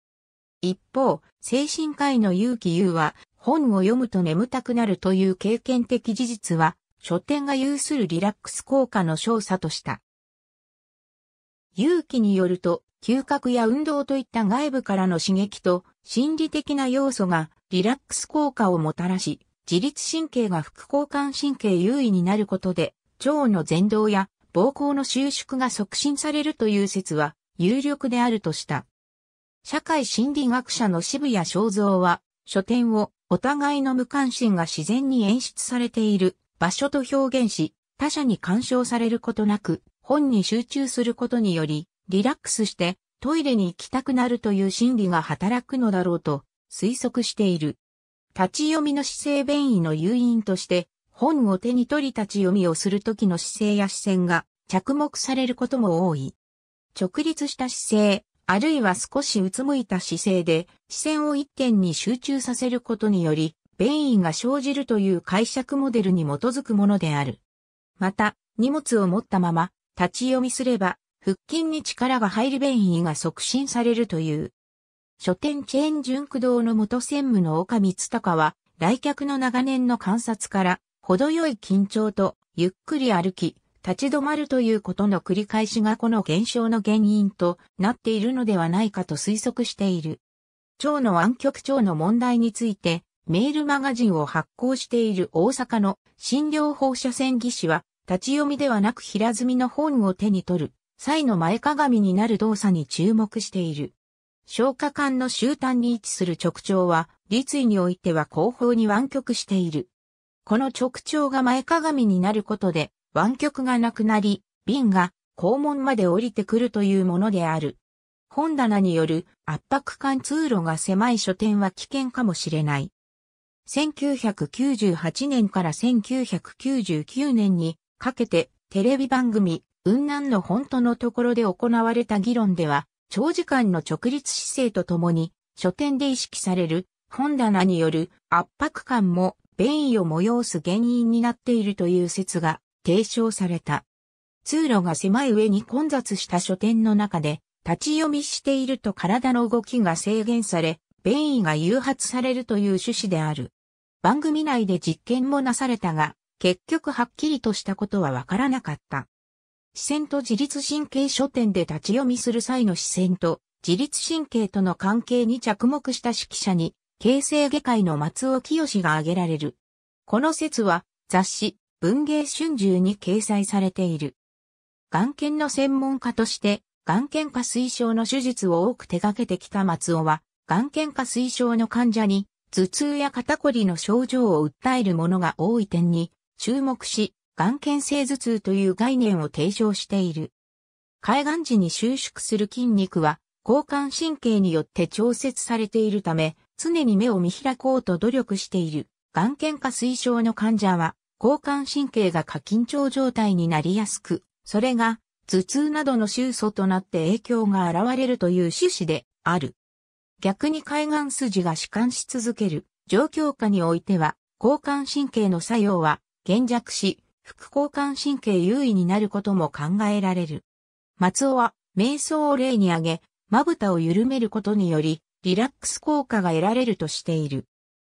一方、精神科医の結城優は、本を読むと眠たくなるという経験的事実は、書店が有するリラックス効果の少佐とした。勇気によると、嗅覚や運動といった外部からの刺激と心理的な要素がリラックス効果をもたらし、自律神経が副交感神経優位になることで、腸の前動や膀胱の収縮が促進されるという説は有力であるとした。社会心理学者の渋谷正造は、書店をお互いの無関心が自然に演出されている場所と表現し、他者に干渉されることなく、本に集中することにより、リラックスしてトイレに行きたくなるという心理が働くのだろうと推測している。立ち読みの姿勢便意の誘因として、本を手に取り立ち読みをするときの姿勢や視線が着目されることも多い。直立した姿勢、あるいは少しうつむいた姿勢で、視線を一点に集中させることにより、便意が生じるという解釈モデルに基づくものである。また、荷物を持ったまま、立ち読みすれば、腹筋に力が入る便意が促進されるという。書店チェーン純駆動の元専務の岡光隆は、来客の長年の観察から、程よい緊張と、ゆっくり歩き、立ち止まるということの繰り返しがこの現象の原因となっているのではないかと推測している。腸の湾曲腸の問題について、メールマガジンを発行している大阪の診療放射線技師は、立ち読みではなく平積みの本を手に取る、際の前鏡になる動作に注目している。消化管の終端に位置する直腸は、立位においては後方に湾曲している。この直腸が前鏡になることで、湾曲がなくなり、瓶が肛門まで降りてくるというものである。本棚による圧迫感通路が狭い書店は危険かもしれない。1998年から1999年にかけてテレビ番組、雲南の本当のところで行われた議論では、長時間の直立姿勢とともに、書店で意識される本棚による圧迫感も便意を催す原因になっているという説が提唱された。通路が狭い上に混雑した書店の中で、立ち読みしていると体の動きが制限され、便意が誘発されるという趣旨である。番組内で実験もなされたが、結局はっきりとしたことはわからなかった。視線と自律神経書店で立ち読みする際の視線と自律神経との関係に着目した指揮者に、形成外科医の松尾清が挙げられる。この説は雑誌、文芸春秋に掲載されている。眼検の専門家として、眼検下推奨の手術を多く手掛けてきた松尾は、眼検下推奨の患者に、頭痛や肩こりの症状を訴える者が多い点に、注目し、眼検性頭痛という概念を提唱している。海岸時に収縮する筋肉は、交換神経によって調節されているため、常に目を見開こうと努力している。眼検化推奨の患者は、交感神経が過緊張状態になりやすく、それが頭痛などの臭素となって影響が現れるという趣旨である。逆に海岸筋が弛緩し続ける状況下においては、交感神経の作用は減弱し、副交感神経優位になることも考えられる。松尾は瞑想を例に挙げ、まぶたを緩めることにより、リラックス効果が得られるとしている。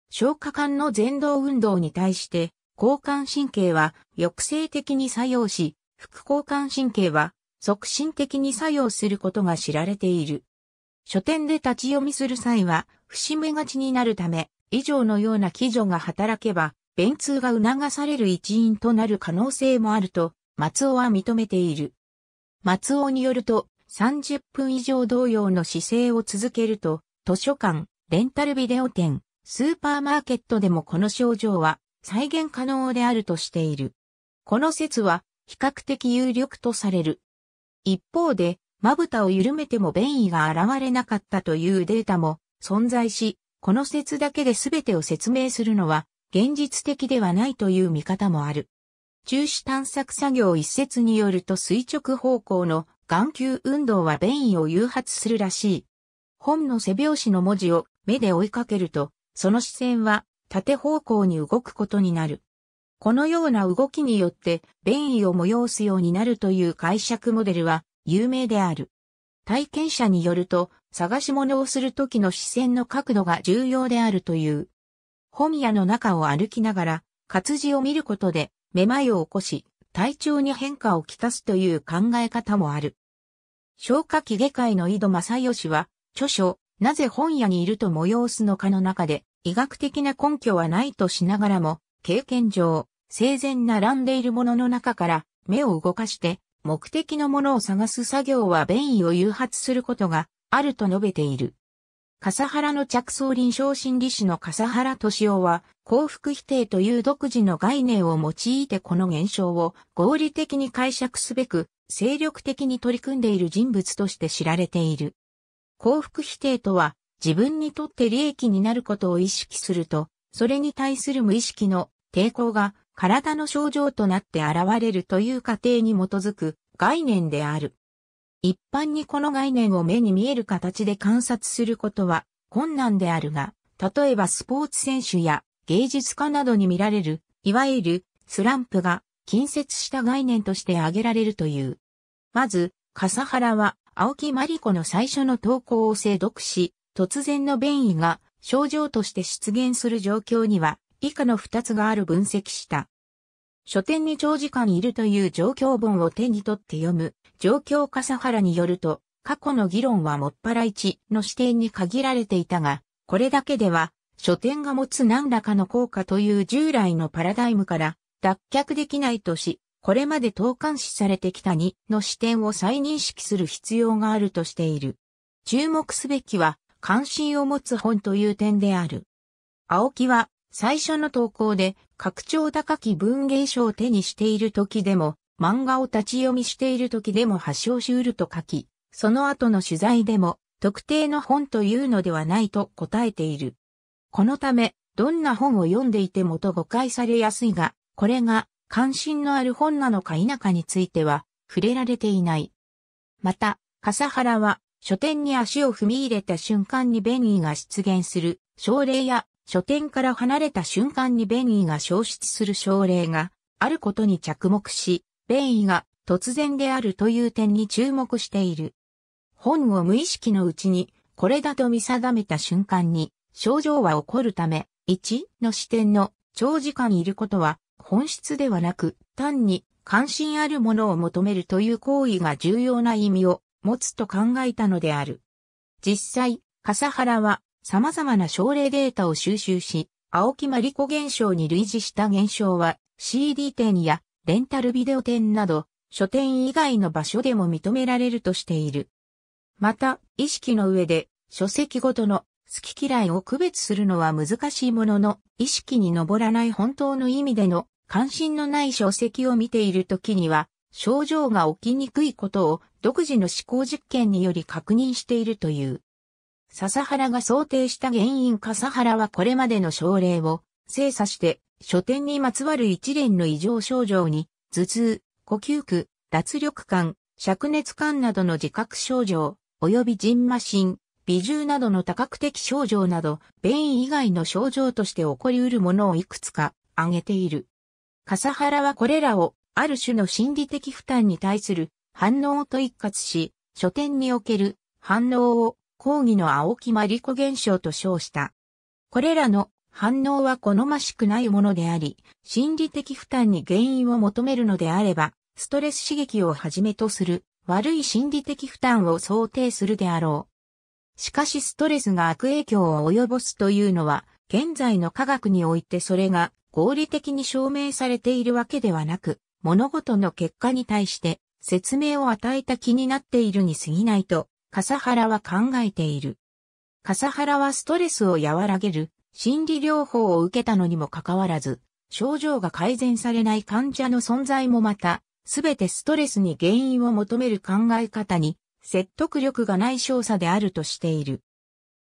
消化管の前動運動に対して、交感神経は抑制的に作用し、副交感神経は促進的に作用することが知られている。書店で立ち読みする際は、節目がちになるため、以上のような基準が働けば、便通が促される一因となる可能性もあると、松尾は認めている。松尾によると、30分以上同様の姿勢を続けると、図書館、レンタルビデオ店、スーパーマーケットでもこの症状は再現可能であるとしている。この説は比較的有力とされる。一方で、まぶたを緩めても便意が現れなかったというデータも存在し、この説だけで全てを説明するのは現実的ではないという見方もある。中止探索作業一説によると垂直方向の眼球運動は便意を誘発するらしい。本の背表紙の文字を目で追いかけると、その視線は縦方向に動くことになる。このような動きによって便意を催すようになるという解釈モデルは有名である。体験者によると探し物をするときの視線の角度が重要であるという。本屋の中を歩きながら活字を見ることでめまいを起こし体調に変化をきたすという考え方もある。消化器外科医の井戸正義は著書なぜ本屋にいると催すのかの中で医学的な根拠はないとしながらも、経験上、生前並んでいるものの中から目を動かして目的のものを探す作業は便意を誘発することがあると述べている。笠原の着想臨床心理士の笠原敏夫は幸福否定という独自の概念を用いてこの現象を合理的に解釈すべく精力的に取り組んでいる人物として知られている。幸福否定とは自分にとって利益になることを意識すると、それに対する無意識の抵抗が体の症状となって現れるという過程に基づく概念である。一般にこの概念を目に見える形で観察することは困難であるが、例えばスポーツ選手や芸術家などに見られる、いわゆるスランプが近接した概念として挙げられるという。まず、笠原は青木真理子の最初の投稿を精読し、突然の便意が症状として出現する状況には、以下の二つがある分析した。書店に長時間いるという状況本を手に取って読む、状況笠原によると、過去の議論はもっぱら1の視点に限られていたが、これだけでは、書店が持つ何らかの効果という従来のパラダイムから脱却できないとし、これまで投函視されてきた2の視点を再認識する必要があるとしている。注目すべきは、関心を持つ本という点である。青木は最初の投稿で拡張高き文芸賞を手にしている時でも、漫画を立ち読みしている時でも発祥しうると書き、その後の取材でも特定の本というのではないと答えている。このため、どんな本を読んでいてもと誤解されやすいが、これが関心のある本なのか否かについては触れられていない。また、笠原は書店に足を踏み入れた瞬間に便意が出現する症例や書店から離れた瞬間に便意が消失する症例があることに着目し、便意が突然であるという点に注目している。本を無意識のうちにこれだと見定めた瞬間に症状は起こるため、1の視点の長時間いることは本質ではなく単に関心あるものを求めるという行為が重要な意味を持つと考えたのである。実際、笠原は様々な症例データを収集し、青木まりこ現象に類似した現象は CD 店やレンタルビデオ店など書店以外の場所でも認められるとしている。また、意識の上で書籍ごとの好き嫌いを区別するのは難しいものの、意識に上らない本当の意味での関心のない書籍を見ているときには、症状が起きにくいことを独自の思考実験により確認しているという。笹原が想定した原因笠原はこれまでの症例を精査して書店にまつわる一連の異常症状に頭痛、呼吸苦、脱力感、灼熱感などの自覚症状、及び人麻疹、微重などの多角的症状など、便意以外の症状として起こり得るものをいくつか挙げている。笠原はこれらをある種の心理的負担に対する反応と一括し、書店における反応を講義の青木マリコ現象と称した。これらの反応は好ましくないものであり、心理的負担に原因を求めるのであれば、ストレス刺激をはじめとする悪い心理的負担を想定するであろう。しかしストレスが悪影響を及ぼすというのは、現在の科学においてそれが合理的に証明されているわけではなく、物事の結果に対して説明を与えた気になっているに過ぎないと、笠原は考えている。笠原はストレスを和らげる心理療法を受けたのにもかかわらず、症状が改善されない患者の存在もまた、すべてストレスに原因を求める考え方に説得力がない少佐であるとしている。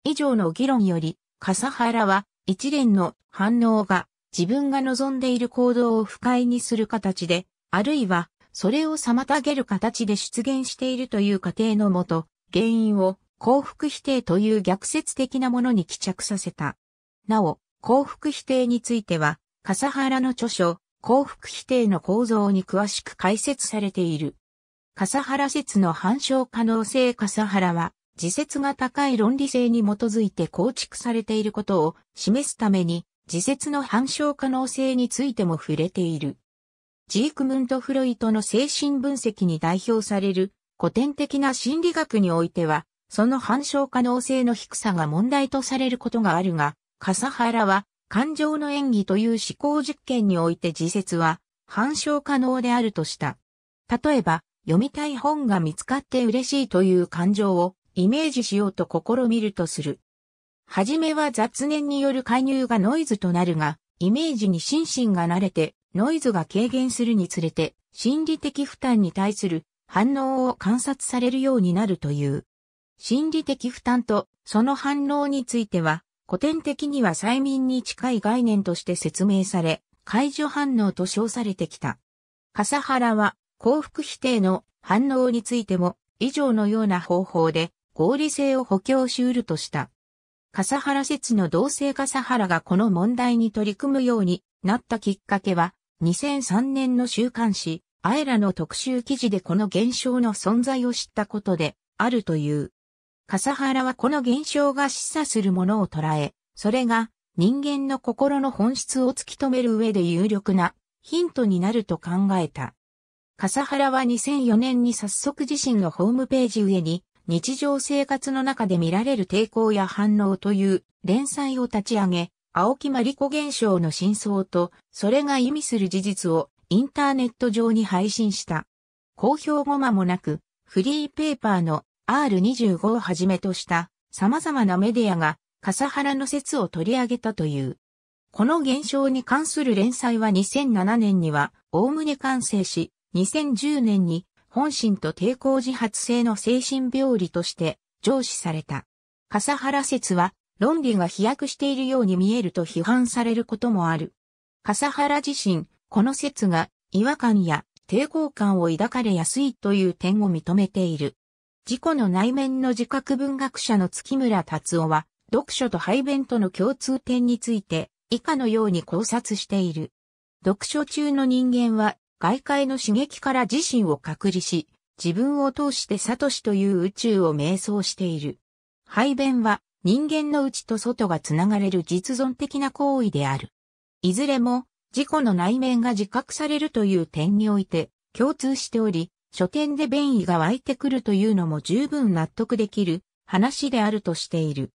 以上の議論より、笠原は一連の反応が自分が望んでいる行動を不快にする形で、あるいはそれを妨げる形で出現しているという過程のもと、原因を幸福否定という逆説的なものに帰着させた。なお、幸福否定については、笠原の著書、幸福否定の構造に詳しく解説されている。笠原説の反証可能性笠原は、自説が高い論理性に基づいて構築されていることを示すために、自説の反証可能性についても触れている。ジークムント・フロイトの精神分析に代表される古典的な心理学においては、その反証可能性の低さが問題とされることがあるが、笠原は感情の演技という思考実験において自説は反証可能であるとした。例えば、読みたい本が見つかって嬉しいという感情をイメージしようと試みるとする。はじめは雑念による介入がノイズとなるが、イメージに心身が慣れてノイズが軽減するにつれて、心理的負担に対する反応を観察されるようになるという。心理的負担とその反応については、古典的には催眠に近い概念として説明され、解除反応と称されてきた。笠原は幸福否定の反応についても以上のような方法で合理性を補強し得るとした。笠原説の同性笠原がこの問題に取り組むようになったきっかけは2003年の週刊誌、アエラの特集記事でこの現象の存在を知ったことで、あるという。笠原はこの現象が示唆するものを捉え、それが人間の心の本質を突き止める上で有力なヒントになると考えた。笠原は2004年に早速自身のホームページ上に日常生活の中で見られる抵抗や反応という連載を立ち上げ、青木真理子現象の真相と、それが意味する事実をインターネット上に配信した。公表後間もなく、フリーペーパーの R25 をはじめとした様々なメディアが笠原の説を取り上げたという。この現象に関する連載は2007年にはおおむね完成し、2010年に本心と抵抗自発性の精神病理として上司された。笠原説は論理が飛躍しているように見えると批判されることもある。笠原自身、この説が違和感や抵抗感を抱かれやすいという点を認めている。自己の内面の自覚文学者の月村達夫は、読書と排便との共通点について、以下のように考察している。読書中の人間は、外界の刺激から自身を隔離し、自分を通してサトシという宇宙を瞑想している。排便は、人間の内と外がつながれる実存的な行為である。いずれも、自己の内面が自覚されるという点において、共通しており、書店で便意が湧いてくるというのも十分納得できる話であるとしている。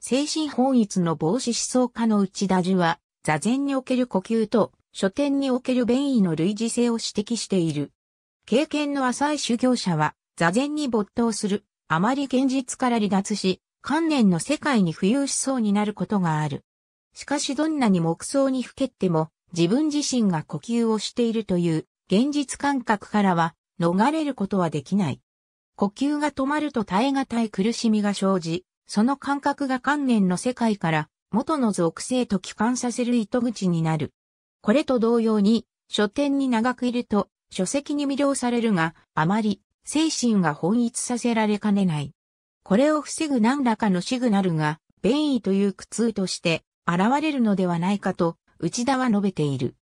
精神本一の防止思想家の内田樹は、座禅における呼吸と書店における便意の類似性を指摘している。経験の浅い修行者は、座禅に没頭する、あまり現実から離脱し、観念の世界に浮遊しそうになることがある。しかしどんなに木想にふけっても自分自身が呼吸をしているという現実感覚からは逃れることはできない。呼吸が止まると耐え難い苦しみが生じ、その感覚が観念の世界から元の属性と帰還させる糸口になる。これと同様に書店に長くいると書籍に魅了されるがあまり精神が本逸させられかねない。これを防ぐ何らかのシグナルが、便意という苦痛として現れるのではないかと、内田は述べている。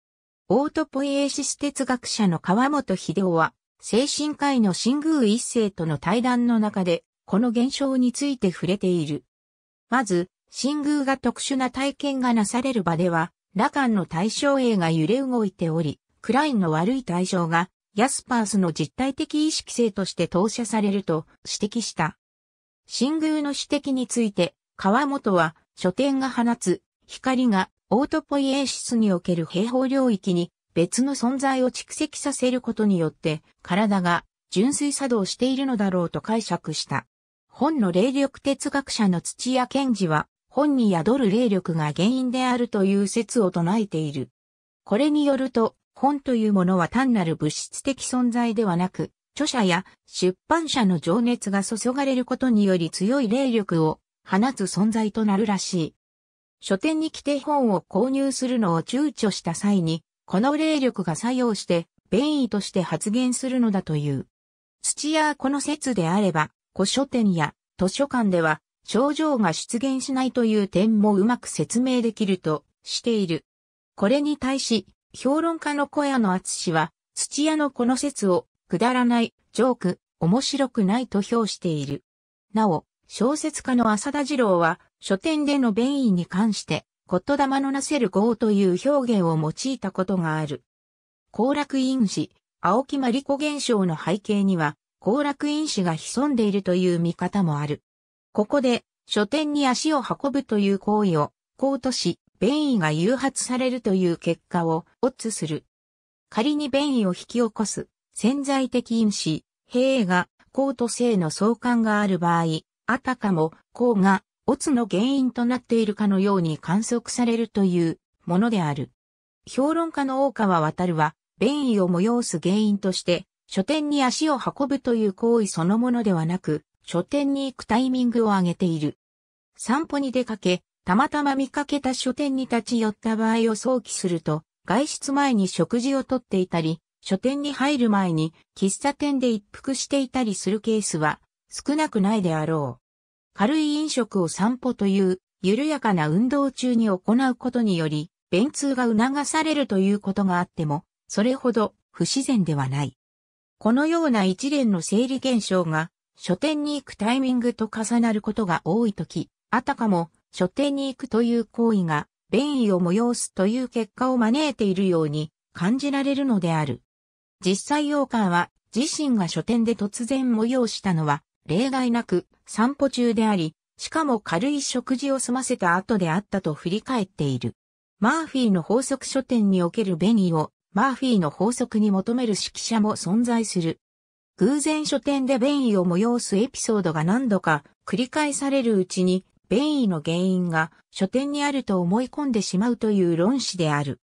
オートポイエーシス哲学者の川本秀夫は、精神科医の新宮一世との対談の中で、この現象について触れている。まず、新宮が特殊な体験がなされる場では、羅漢の対象 A が揺れ動いており、クラインの悪い対象が、ヤスパースの実体的意識性として投射されると指摘した。新宮の指摘について、川本は書店が放つ光がオートポイエーシスにおける平方領域に別の存在を蓄積させることによって体が純粋作動しているのだろうと解釈した。本の霊力哲学者の土屋賢治は本に宿る霊力が原因であるという説を唱えている。これによると本というものは単なる物質的存在ではなく著者や出版社の情熱が注がれることにより強い霊力を放つ存在となるらしい。書店に来て本を購入するのを躊躇した際に、この霊力が作用して、便意として発言するのだという。土屋この説であれば、古書店や図書館では、症状が出現しないという点もうまく説明できるとしている。これに対し、評論家の小屋の厚氏は、土屋のこの説をくだらない、ジョーク、面白くないと評している。なお、小説家の浅田二郎は、書店での便意に関して、言霊のなせる号という表現を用いたことがある。後楽院士、青木真理子現象の背景には、後楽院士が潜んでいるという見方もある。ここで、書店に足を運ぶという行為を、うとし、便意が誘発されるという結果を、オッズする。仮に便意を引き起こす、潜在的因子、平が、項と性の相関がある場合、あたかも、項が、オツの原因となっているかのように観測されるというものである。評論家の大川渡るは、便意を催す原因として、書店に足を運ぶという行為そのものではなく、書店に行くタイミングを挙げている。散歩に出かけ、たまたま見かけた書店に立ち寄った場合を想起すると、外出前に食事をとっていたり、書店に入る前に喫茶店で一服していたりするケースは少なくないであろう。軽い飲食を散歩という緩やかな運動中に行うことにより、便通が促されるということがあっても、それほど不自然ではない。このような一連の生理現象が書店に行くタイミングと重なることが多いとき、あたかも書店に行くという行為が便意を催すという結果を招いているように感じられるのである。実際王冠は自身が書店で突然催したのは例外なく散歩中であり、しかも軽い食事を済ませた後であったと振り返っている。マーフィーの法則書店におけるベニーをマーフィーの法則に求める指揮者も存在する。偶然書店で便意を催すエピソードが何度か繰り返されるうちに、便意の原因が書店にあると思い込んでしまうという論旨である。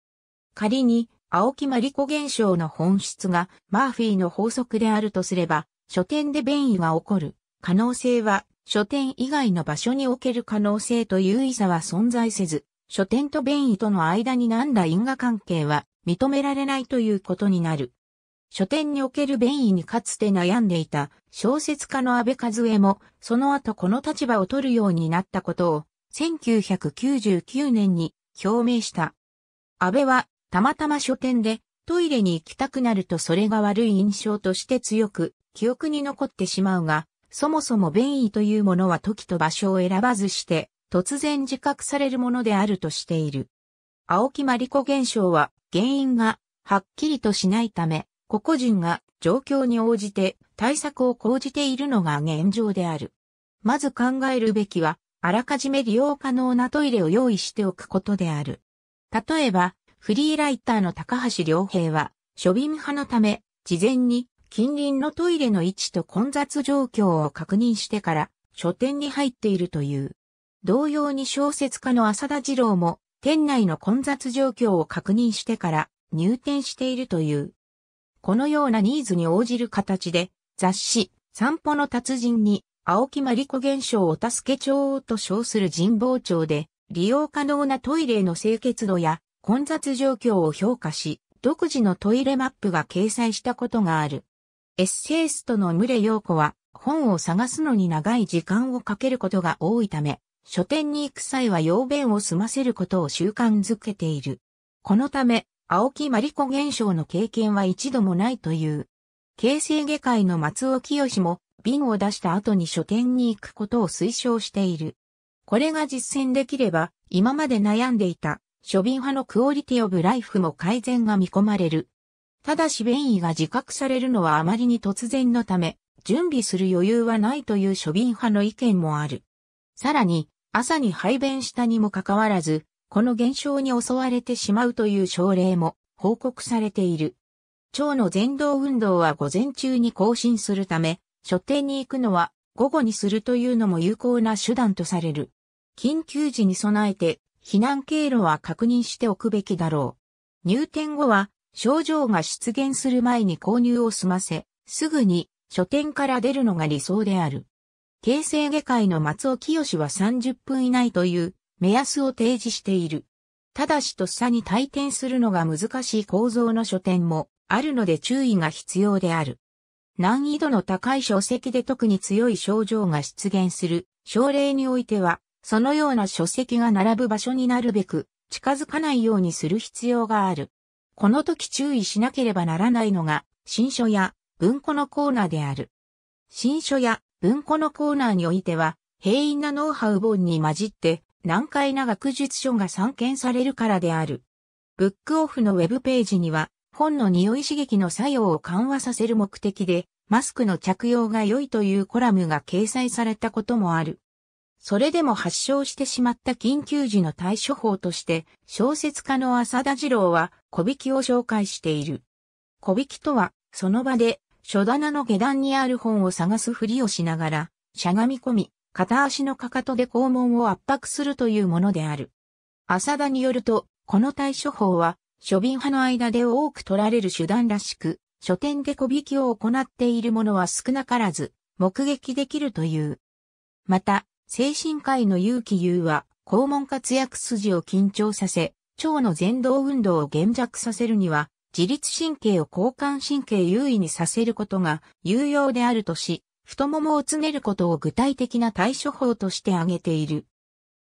仮に青木マリコ現象の本質がマーフィーの法則であるとすれば、書店で便意が起こる可能性は書店以外の場所における可能性という異差は存在せず、書店と便意との間に何ら因果関係は認められないということになる。書店における便意にかつて悩んでいた小説家の安倍和恵もその後この立場を取るようになったことを1999年に表明した。安倍はたまたま書店でトイレに行きたくなるとそれが悪い印象として強く記憶に残ってしまうが、そもそも便意というものは時と場所を選ばずして突然自覚されるものであるとしている。青木まりこ現象は原因がはっきりとしないため、個々人が状況に応じて対策を講じているのが現状である。まず考えるべきは、あらかじめ利用可能なトイレを用意しておくことである。例えば、フリーライターの高橋良平は、庶民派のため、事前に近隣のトイレの位置と混雑状況を確認してから、書店に入っているという。同様に小説家の浅田二郎も、店内の混雑状況を確認してから入店しているという。このようなニーズに応じる形で、雑誌、散歩の達人に、青木まりこ現象を助け帳と称する人望町で、利用可能なトイレの清潔度や混雑状況を評価し、独自のトイレマップが掲載したことがある。エッセイストの群れ陽子は本を探すのに長い時間をかけることが多いため、書店に行く際は要弁を済ませることを習慣づけている。このため、青木マリコ現象の経験は一度もないという。形成外科医の松尾清も瓶を出した後に書店に行くことを推奨している。これが実践できれば、今まで悩んでいた庶民派のクオリティオブライフも改善が見込まれる。ただし便意が自覚されるのはあまりに突然のため、準備する余裕はないという庶民派の意見もある。さらに、朝に排便したにもかかわらず、この現象に襲われてしまうという症例も報告されている。腸の前動運動は午前中に更新するため、所定に行くのは午後にするというのも有効な手段とされる。緊急時に備えて避難経路は確認しておくべきだろう。入店後は、症状が出現する前に購入を済ませ、すぐに書店から出るのが理想である。形成外科医の松尾清は30分以内という目安を提示している。ただしとっさに退店するのが難しい構造の書店もあるので注意が必要である。難易度の高い書籍で特に強い症状が出現する症例においてはそのような書籍が並ぶ場所になるべく近づかないようにする必要がある。この時注意しなければならないのが新書や文庫のコーナーである。新書や文庫のコーナーにおいては、平易なノウハウ本に混じって難解な学術書が散見されるからである。ブックオフのウェブページには、本の匂い刺激の作用を緩和させる目的で、マスクの着用が良いというコラムが掲載されたこともある。それでも発症してしまった緊急時の対処法として、小説家の浅田次郎は、小引きを紹介している。小引きとは、その場で、書棚の下段にある本を探すふりをしながら、しゃがみ込み、片足のかかとで肛門を圧迫するというものである。浅田によると、この対処法は、書民派の間で多く取られる手段らしく、書店で小引きを行っている者は少なからず、目撃できるという。また、精神科医の結城優は、肛門活躍筋を緊張させ、腸の前動運動を減弱させるには、自律神経を交換神経優位にさせることが有用であるとし、太ももをつねることを具体的な対処法として挙げている。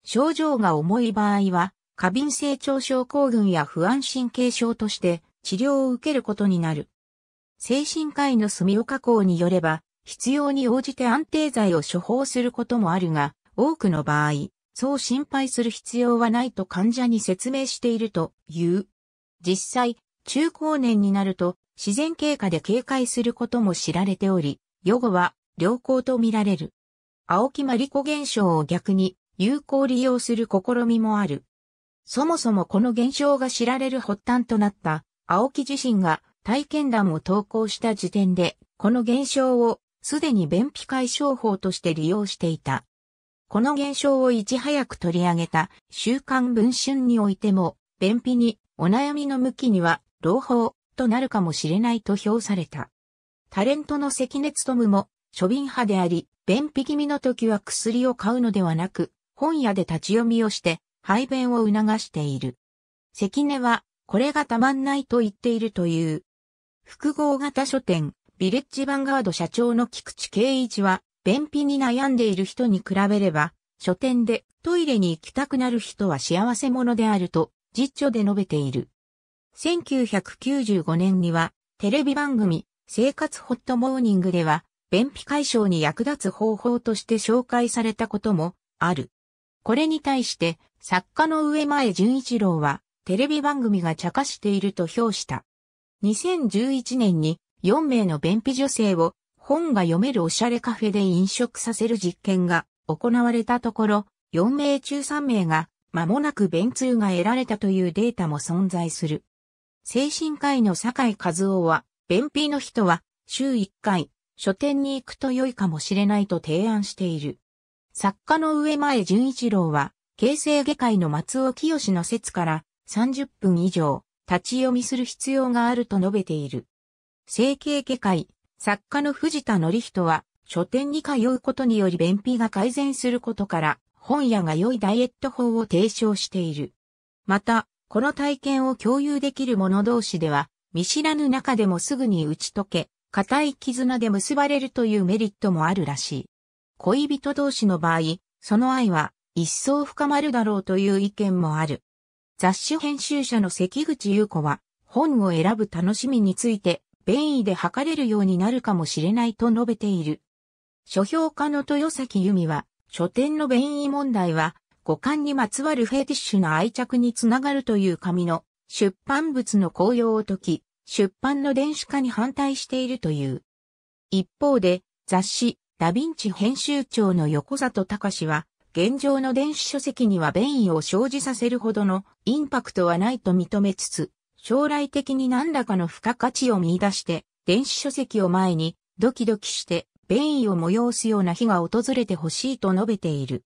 症状が重い場合は、過敏性腸症候群や不安神経症として治療を受けることになる。精神科医の住岡校によれば、必要に応じて安定剤を処方することもあるが、多くの場合、そう心配する必要はないと患者に説明しているという。実際、中高年になると自然経過で警戒することも知られており、予後は良好と見られる。青木マリコ現象を逆に有効利用する試みもある。そもそもこの現象が知られる発端となった青木自身が体験談を投稿した時点で、この現象をすでに便秘解消法として利用していた。この現象をいち早く取り上げた週刊文春においても、便秘にお悩みの向きには朗報となるかもしれないと評された。タレントの関根勤も庶民派であり、便秘気味の時は薬を買うのではなく、本屋で立ち読みをして排便を促している。関根はこれがたまんないと言っているという。複合型書店ビレッジヴァンガード社長の菊池圭一は、便秘に悩んでいる人に比べれば、書店でトイレに行きたくなる人は幸せ者であると、実著で述べている。1995年には、テレビ番組、生活ホットモーニングでは、便秘解消に役立つ方法として紹介されたこともある。これに対して、作家の上前純一郎は、テレビ番組が茶化していると評した。2011年に4名の便秘女性を本が読めるおしゃれカフェで飲食させる実験が行われたところ、4名中3名が間もなく便通が得られたというデータも存在する。精神科医の酒井和夫は、便秘の人は週1回書店に行くと良いかもしれないと提案している。作家の上前淳一郎は、形成外科医の松尾清の説から30分以上立ち読みする必要があると述べている。整形外科医、作家の藤田則人は、書店に通うことにより便秘が改善することから、本屋が良いダイエット法を提唱している。また、この体験を共有できる者同士では、見知らぬ中でもすぐに打ち解け、固い絆で結ばれるというメリットもあるらしい。恋人同士の場合、その愛は一層深まるだろうという意見もある。雑誌編集者の関口優子は、本を選ぶ楽しみについて、便宜で測れるようになるかもしれないと述べている。書評家の豊崎由美は、書店の便宜問題は、五感にまつわるフェティッシュの愛着につながるという紙の出版物の効用を解き、出版の電子化に反対しているという。一方で、雑誌、ダヴィンチ編集長の横里隆は、現状の電子書籍には便宜を生じさせるほどのインパクトはないと認めつつ、将来的に何らかの付加価値を見出して、電子書籍を前に、ドキドキして、便意を催すような日が訪れてほしいと述べている。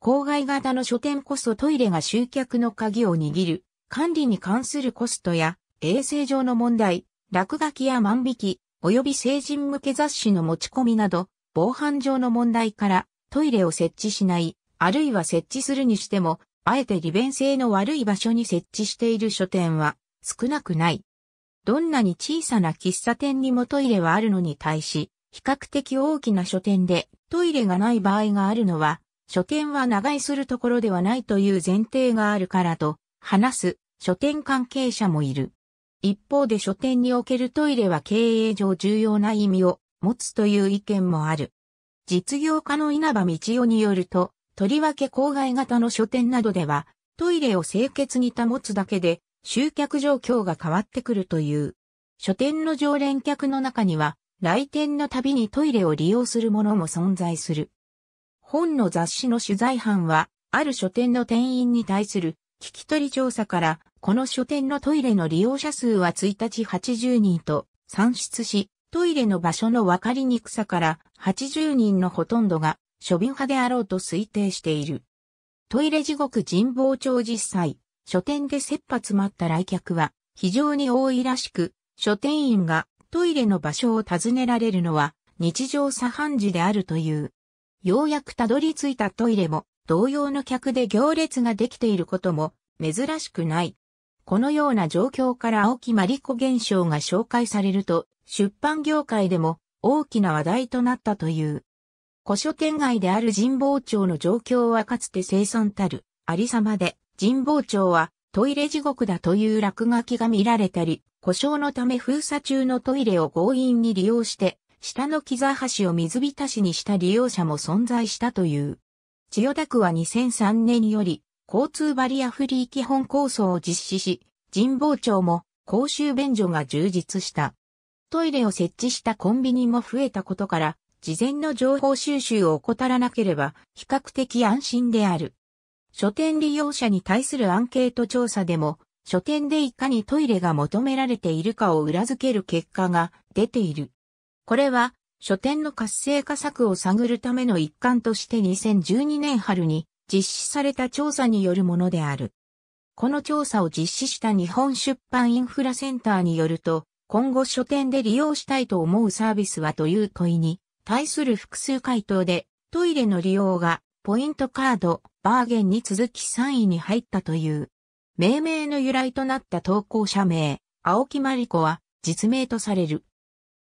郊外型の書店こそトイレが集客の鍵を握る、管理に関するコストや、衛生上の問題、落書きや万引き、及び成人向け雑誌の持ち込みなど、防犯上の問題から、トイレを設置しない、あるいは設置するにしても、あえて利便性の悪い場所に設置している書店は、少なくない。どんなに小さな喫茶店にもトイレはあるのに対し、比較的大きな書店でトイレがない場合があるのは、書店は長居するところではないという前提があるからと、話す書店関係者もいる。一方で書店におけるトイレは経営上重要な意味を持つという意見もある。実業家の稲葉道夫によると、とりわけ郊外型の書店などでは、トイレを清潔に保つだけで集客状況が変わってくるという。書店の常連客の中には、来店のたびにトイレを利用する者も存在する。本の雑誌の取材班は、ある書店の店員に対する聞き取り調査から、この書店のトイレの利用者数は1日80人と算出し、トイレの場所の分かりにくさから80人のほとんどが庶民派であろうと推定している。トイレ地獄人望町実際、書店で切羽詰まった来客は非常に多いらしく、書店員がトイレの場所を尋ねられるのは日常茶飯事であるという。ようやくたどり着いたトイレも同様の客で行列ができていることも珍しくない。このような状況から青木まりこ現象が紹介されると、出版業界でも大きな話題となったという。古書店街である神保町の状況はかつて生産たる、ありさまで、神保町はトイレ地獄だという落書きが見られたり、故障のため封鎖中のトイレを強引に利用して、下の木座橋を水浸しにした利用者も存在したという。千代田区は2003年より、交通バリアフリー基本構想を実施し、神保町も公衆便所が充実した。トイレを設置したコンビニも増えたことから、事前の情報収集を怠らなければ比較的安心である。書店利用者に対するアンケート調査でも、書店でいかにトイレが求められているかを裏付ける結果が出ている。これは、書店の活性化策を探るための一環として2012年春に実施された調査によるものである。この調査を実施した日本出版インフラセンターによると、今後書店で利用したいと思うサービスはという問いに対する複数回答でトイレの利用がポイントカード、バーゲンに続き3位に入ったという。命名の由来となった投稿者名、青木真理子は実名とされる。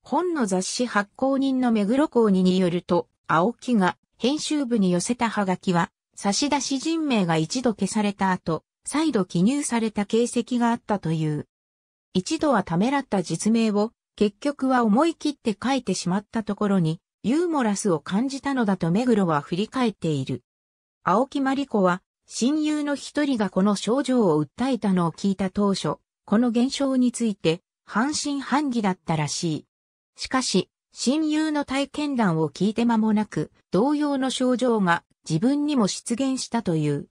本の雑誌発行人の目黒公認によると、青木が編集部に寄せたハガキは、差出人名が一度消された後、再度記入された形跡があったという。一度はためらった実名を、結局は思い切って書いてしまったところに、ユーモラスを感じたのだと目黒は振り返っている。青木まりこは、親友の一人がこの症状を訴えたのを聞いた当初、この現象について、半信半疑だったらしい。しかし、親友の体験談を聞いて間もなく、同様の症状が自分にも出現したという。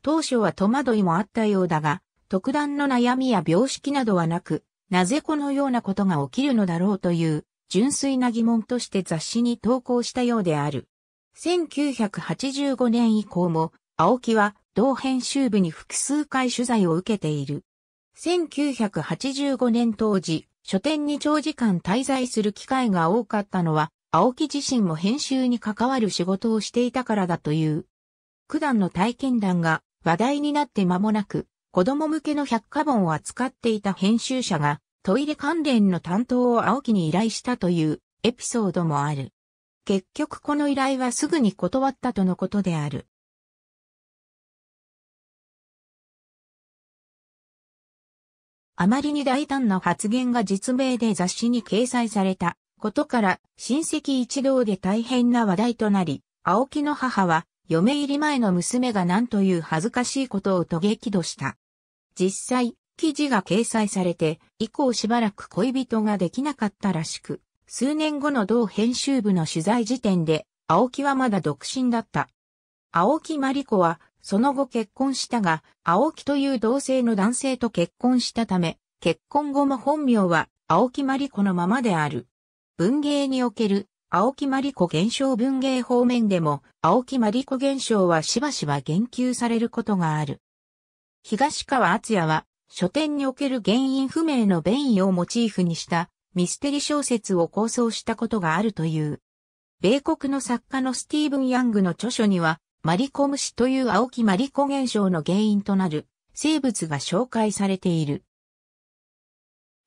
当初は戸惑いもあったようだが、特段の悩みや病識などはなく、なぜこのようなことが起きるのだろうという純粋な疑問として雑誌に投稿したようである。1985年以降も、青木は同編集部に複数回取材を受けている。1985年当時、書店に長時間滞在する機会が多かったのは、青木自身も編集に関わる仕事をしていたからだという。九段の体験談が話題になって間もなく、子供向けの百科本を扱っていた編集者がトイレ関連の担当を青木に依頼したというエピソードもある。結局この依頼はすぐに断ったとのことである。あまりに大胆な発言が実名で雑誌に掲載されたことから親戚一同で大変な話題となり、青木の母は嫁入り前の娘が何という恥ずかしいことをと激起した。実際、記事が掲載されて、以降しばらく恋人ができなかったらしく、数年後の同編集部の取材時点で、青木はまだ独身だった。青木まりこは、その後結婚したが、青木という同性の男性と結婚したため、結婚後も本名は青木まりこのままである。文芸における青木まりこ現象文芸方面でも、青木まりこ現象はしばしば言及されることがある。東川敦也は、書店における原因不明の便意をモチーフにしたミステリ小説を構想したことがあるという。米国の作家のスティーブン・ヤングの著書には、マリコムシという青木マリコ現象の原因となる生物が紹介されている。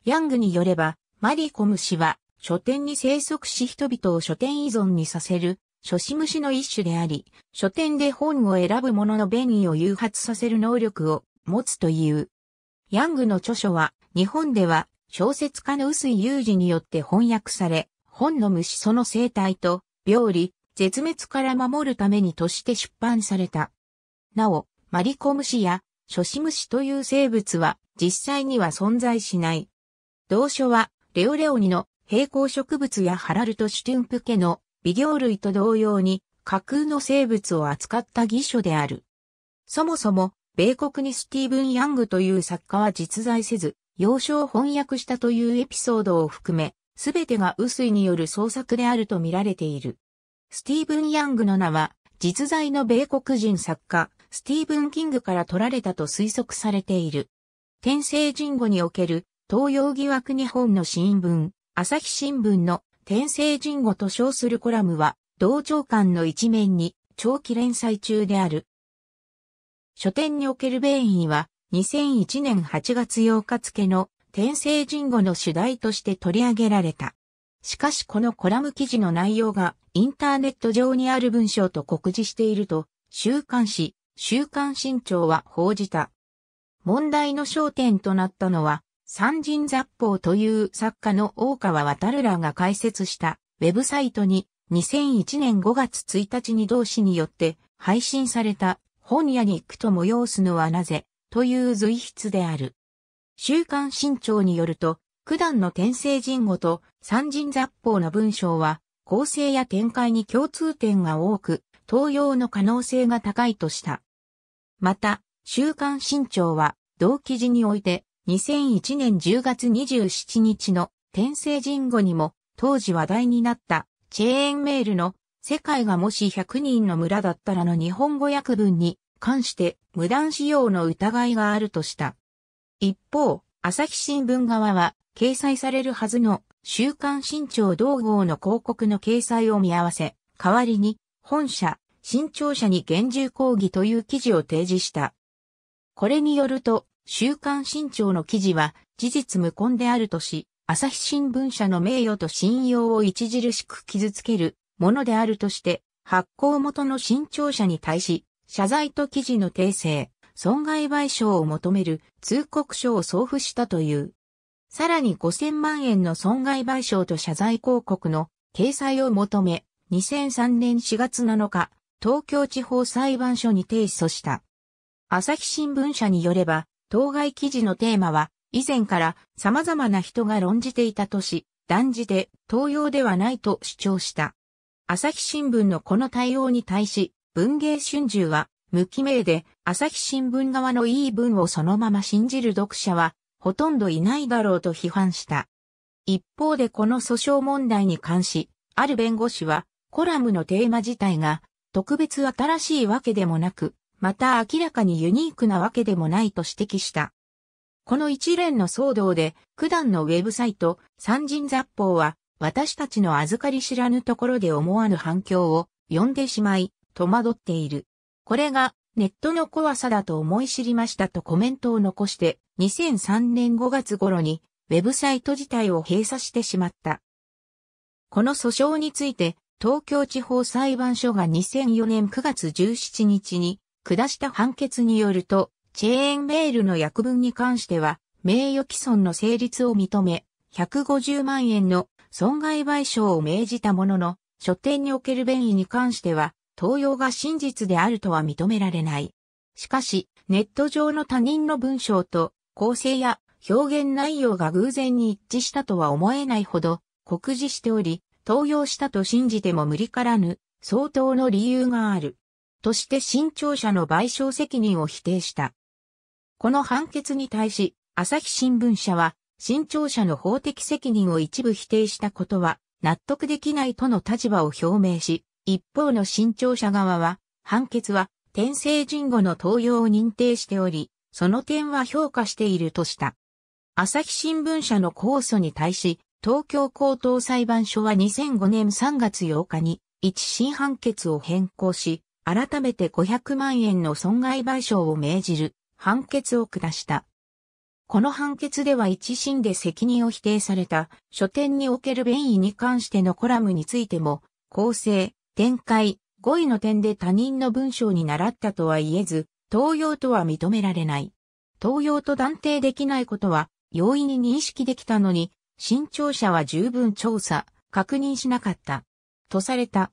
ヤングによれば、マリコムシは書店に生息し人々を書店依存にさせる書子虫の一種であり、書店で本を選ぶ者の便意を誘発させる能力を持つという。ヤングの著書は、日本では小説家の臼井雄二によって翻訳され、本の虫その生態と、病理、絶滅から守るためにとして出版された。なお、マリコ虫や、諸子虫という生物は、実際には存在しない。同書は、レオレオニの平行植物やハラルト・シュテンプ家の微行類と同様に架空の生物を扱った義書である。そもそも米国にスティーブン・ヤングという作家は実在せず、要所を翻訳したというエピソードを含め、すべてが雨水による創作であると見られている。スティーブン・ヤングの名は、実在の米国人作家、スティーブン・キングから取られたと推測されている。天聖人語における東洋疑惑日本の新聞、朝日新聞の天聖人語と称するコラムは、同長官の一面に長期連載中である。書店における弁意は、2001年8月8日付の天聖人語の主題として取り上げられた。しかしこのコラム記事の内容がインターネット上にある文章と告示していると、週刊誌、週刊新潮は報じた。問題の焦点となったのは、三人雑報という作家の大川渡るらが解説したウェブサイトに2001年5月1日に同誌によって配信された本屋に行くと催すのはなぜ、という随筆である。週刊新潮によると、九段の天聖人語と三人雑報の文章は、構成や展開に共通点が多く、東洋の可能性が高いとした。また、週刊新潮は、同記事において、2001年10月27日の天聖人語にも、当時話題になった、チェーンメールの世界がもし100人の村だったらの日本語訳文に関して無断使用の疑いがあるとした。一方、朝日新聞側は掲載されるはずの週刊新潮同号の広告の掲載を見合わせ、代わりに本社、新潮社に厳重抗議という記事を提示した。これによると、週刊新潮の記事は事実無根であるとし、朝日新聞社の名誉と信用を著しく傷つけるものであるとして、発行元の新潮社に対し、謝罪と記事の訂正、損害賠償を求める通告書を送付したという。さらに5000万円の損害賠償と謝罪広告の掲載を求め、2003年4月7日、東京地方裁判所に提訴した。朝日新聞社によれば、当該記事のテーマは、以前から様々な人が論じていたとし、断じて東洋ではないと主張した。朝日新聞のこの対応に対し、文芸春秋は、無記名で、朝日新聞側の言い分をそのまま信じる読者は、ほとんどいないだろうと批判した。一方でこの訴訟問題に関し、ある弁護士は、コラムのテーマ自体が、特別新しいわけでもなく、また明らかにユニークなわけでもないと指摘した。この一連の騒動で、九段のウェブサイト、三人雑報は、私たちの預かり知らぬところで思わぬ反響を呼んでしまい、戸惑っている。これがネットの怖さだと思い知りましたとコメントを残して、2003年5月頃にウェブサイト自体を閉鎖してしまった。この訴訟について、東京地方裁判所が2004年9月17日に下した判決によると、チェーンメールの約分に関しては、名誉毀損の成立を認め、150万円の損害賠償を命じたものの、書店における便宜に関しては、東洋が真実であるとは認められない。しかし、ネット上の他人の文章と構成や表現内容が偶然に一致したとは思えないほど、酷似しており、登用したと信じても無理からぬ、相当の理由がある。として新潮社の賠償責任を否定した。この判決に対し、朝日新聞社は、新庁舎の法的責任を一部否定したことは納得できないとの立場を表明し、一方の新庁舎側は、判決は天聖人語の登用を認定しており、その点は評価しているとした。朝日新聞社の控訴に対し、東京高等裁判所は2005年3月8日に一審判決を変更し、改めて500万円の損害賠償を命じる判決を下した。この判決では一審で責任を否定された書店における便宜に関してのコラムについても、構成、展開、語彙の点で他人の文章に習ったとは言えず、東用とは認められない。東用と断定できないことは容易に認識できたのに、新庁者は十分調査、確認しなかった。とされた。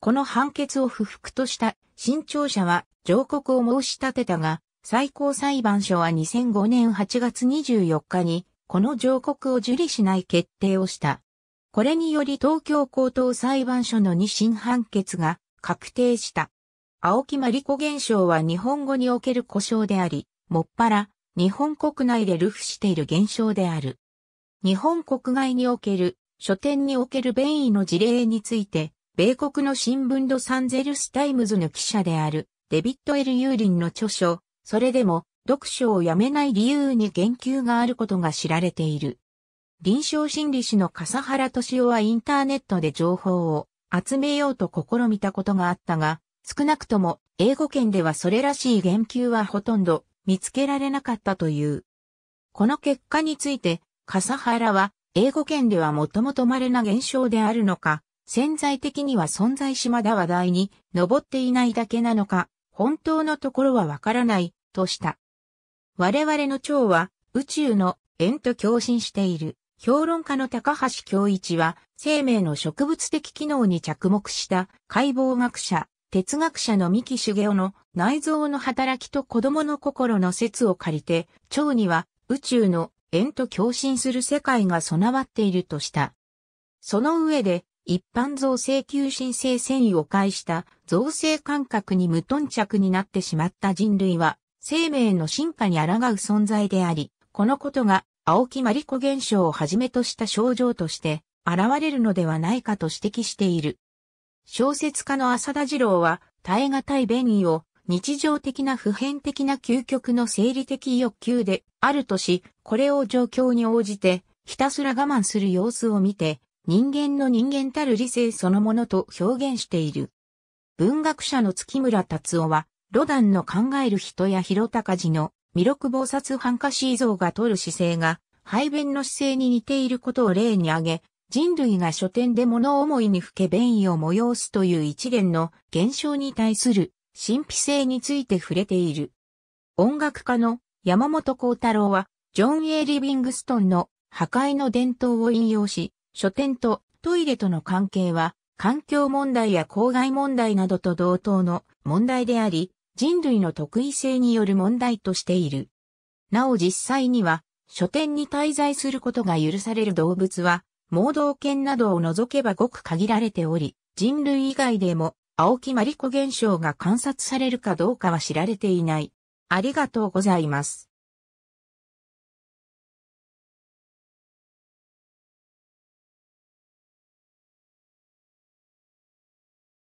この判決を不服とした新庁者は上告を申し立てたが、最高裁判所は2005年8月24日に、この上告を受理しない決定をした。これにより東京高等裁判所の2審判決が確定した。青木真理子現象は日本語における故障であり、もっぱら日本国内で流布している現象である。日本国外における書店における便宜の事例について、米国の新聞ロサンゼルスタイムズの記者であるデビッド・エル・ユーリンの著書、それでも読書をやめない理由に言及があることが知られている。臨床心理士の笠原敏夫はインターネットで情報を集めようと試みたことがあったが、少なくとも英語圏ではそれらしい言及はほとんど見つけられなかったという。この結果について、笠原は英語圏ではもともと稀な現象であるのか、潜在的には存在しまだ話題に上っていないだけなのか本当のところはわからない、とした。我々の蝶は宇宙の縁と共振している。評論家の高橋京一は生命の植物的機能に着目した解剖学者、哲学者の三木修行の内臓の働きと子供の心の説を借りて、蝶には宇宙の縁と共振する世界が備わっているとした。その上で一般造成求心性繊維を介した造成感覚に無頓着になってしまった人類は、生命の進化に抗う存在であり、このことが、青木マリコ現象をはじめとした症状として、現れるのではないかと指摘している。小説家の浅田二郎は、耐え難い便意を、日常的な普遍的な究極の生理的欲求であるとし、これを状況に応じて、ひたすら我慢する様子を見て、人間の人間たる理性そのものと表現している。文学者の月村達夫は、ロダンの考える人や広高寺の魅力菩薩反歌詞像が取る姿勢が、排便の姿勢に似ていることを例に挙げ、人類が書店で物思いにふけ便意を催すという一連の現象に対する神秘性について触れている。音楽家の山本幸太郎は、ジョン・エリビングストンの破壊の伝統を引用し、書店とトイレとの関係は環境問題や公害問題などと同等の問題であり、人類の特異性による問題としている。なお実際には、書店に滞在することが許される動物は、盲導犬などを除けばごく限られており、人類以外でも、青木マリコ現象が観察されるかどうかは知られていない。ありがとうございます。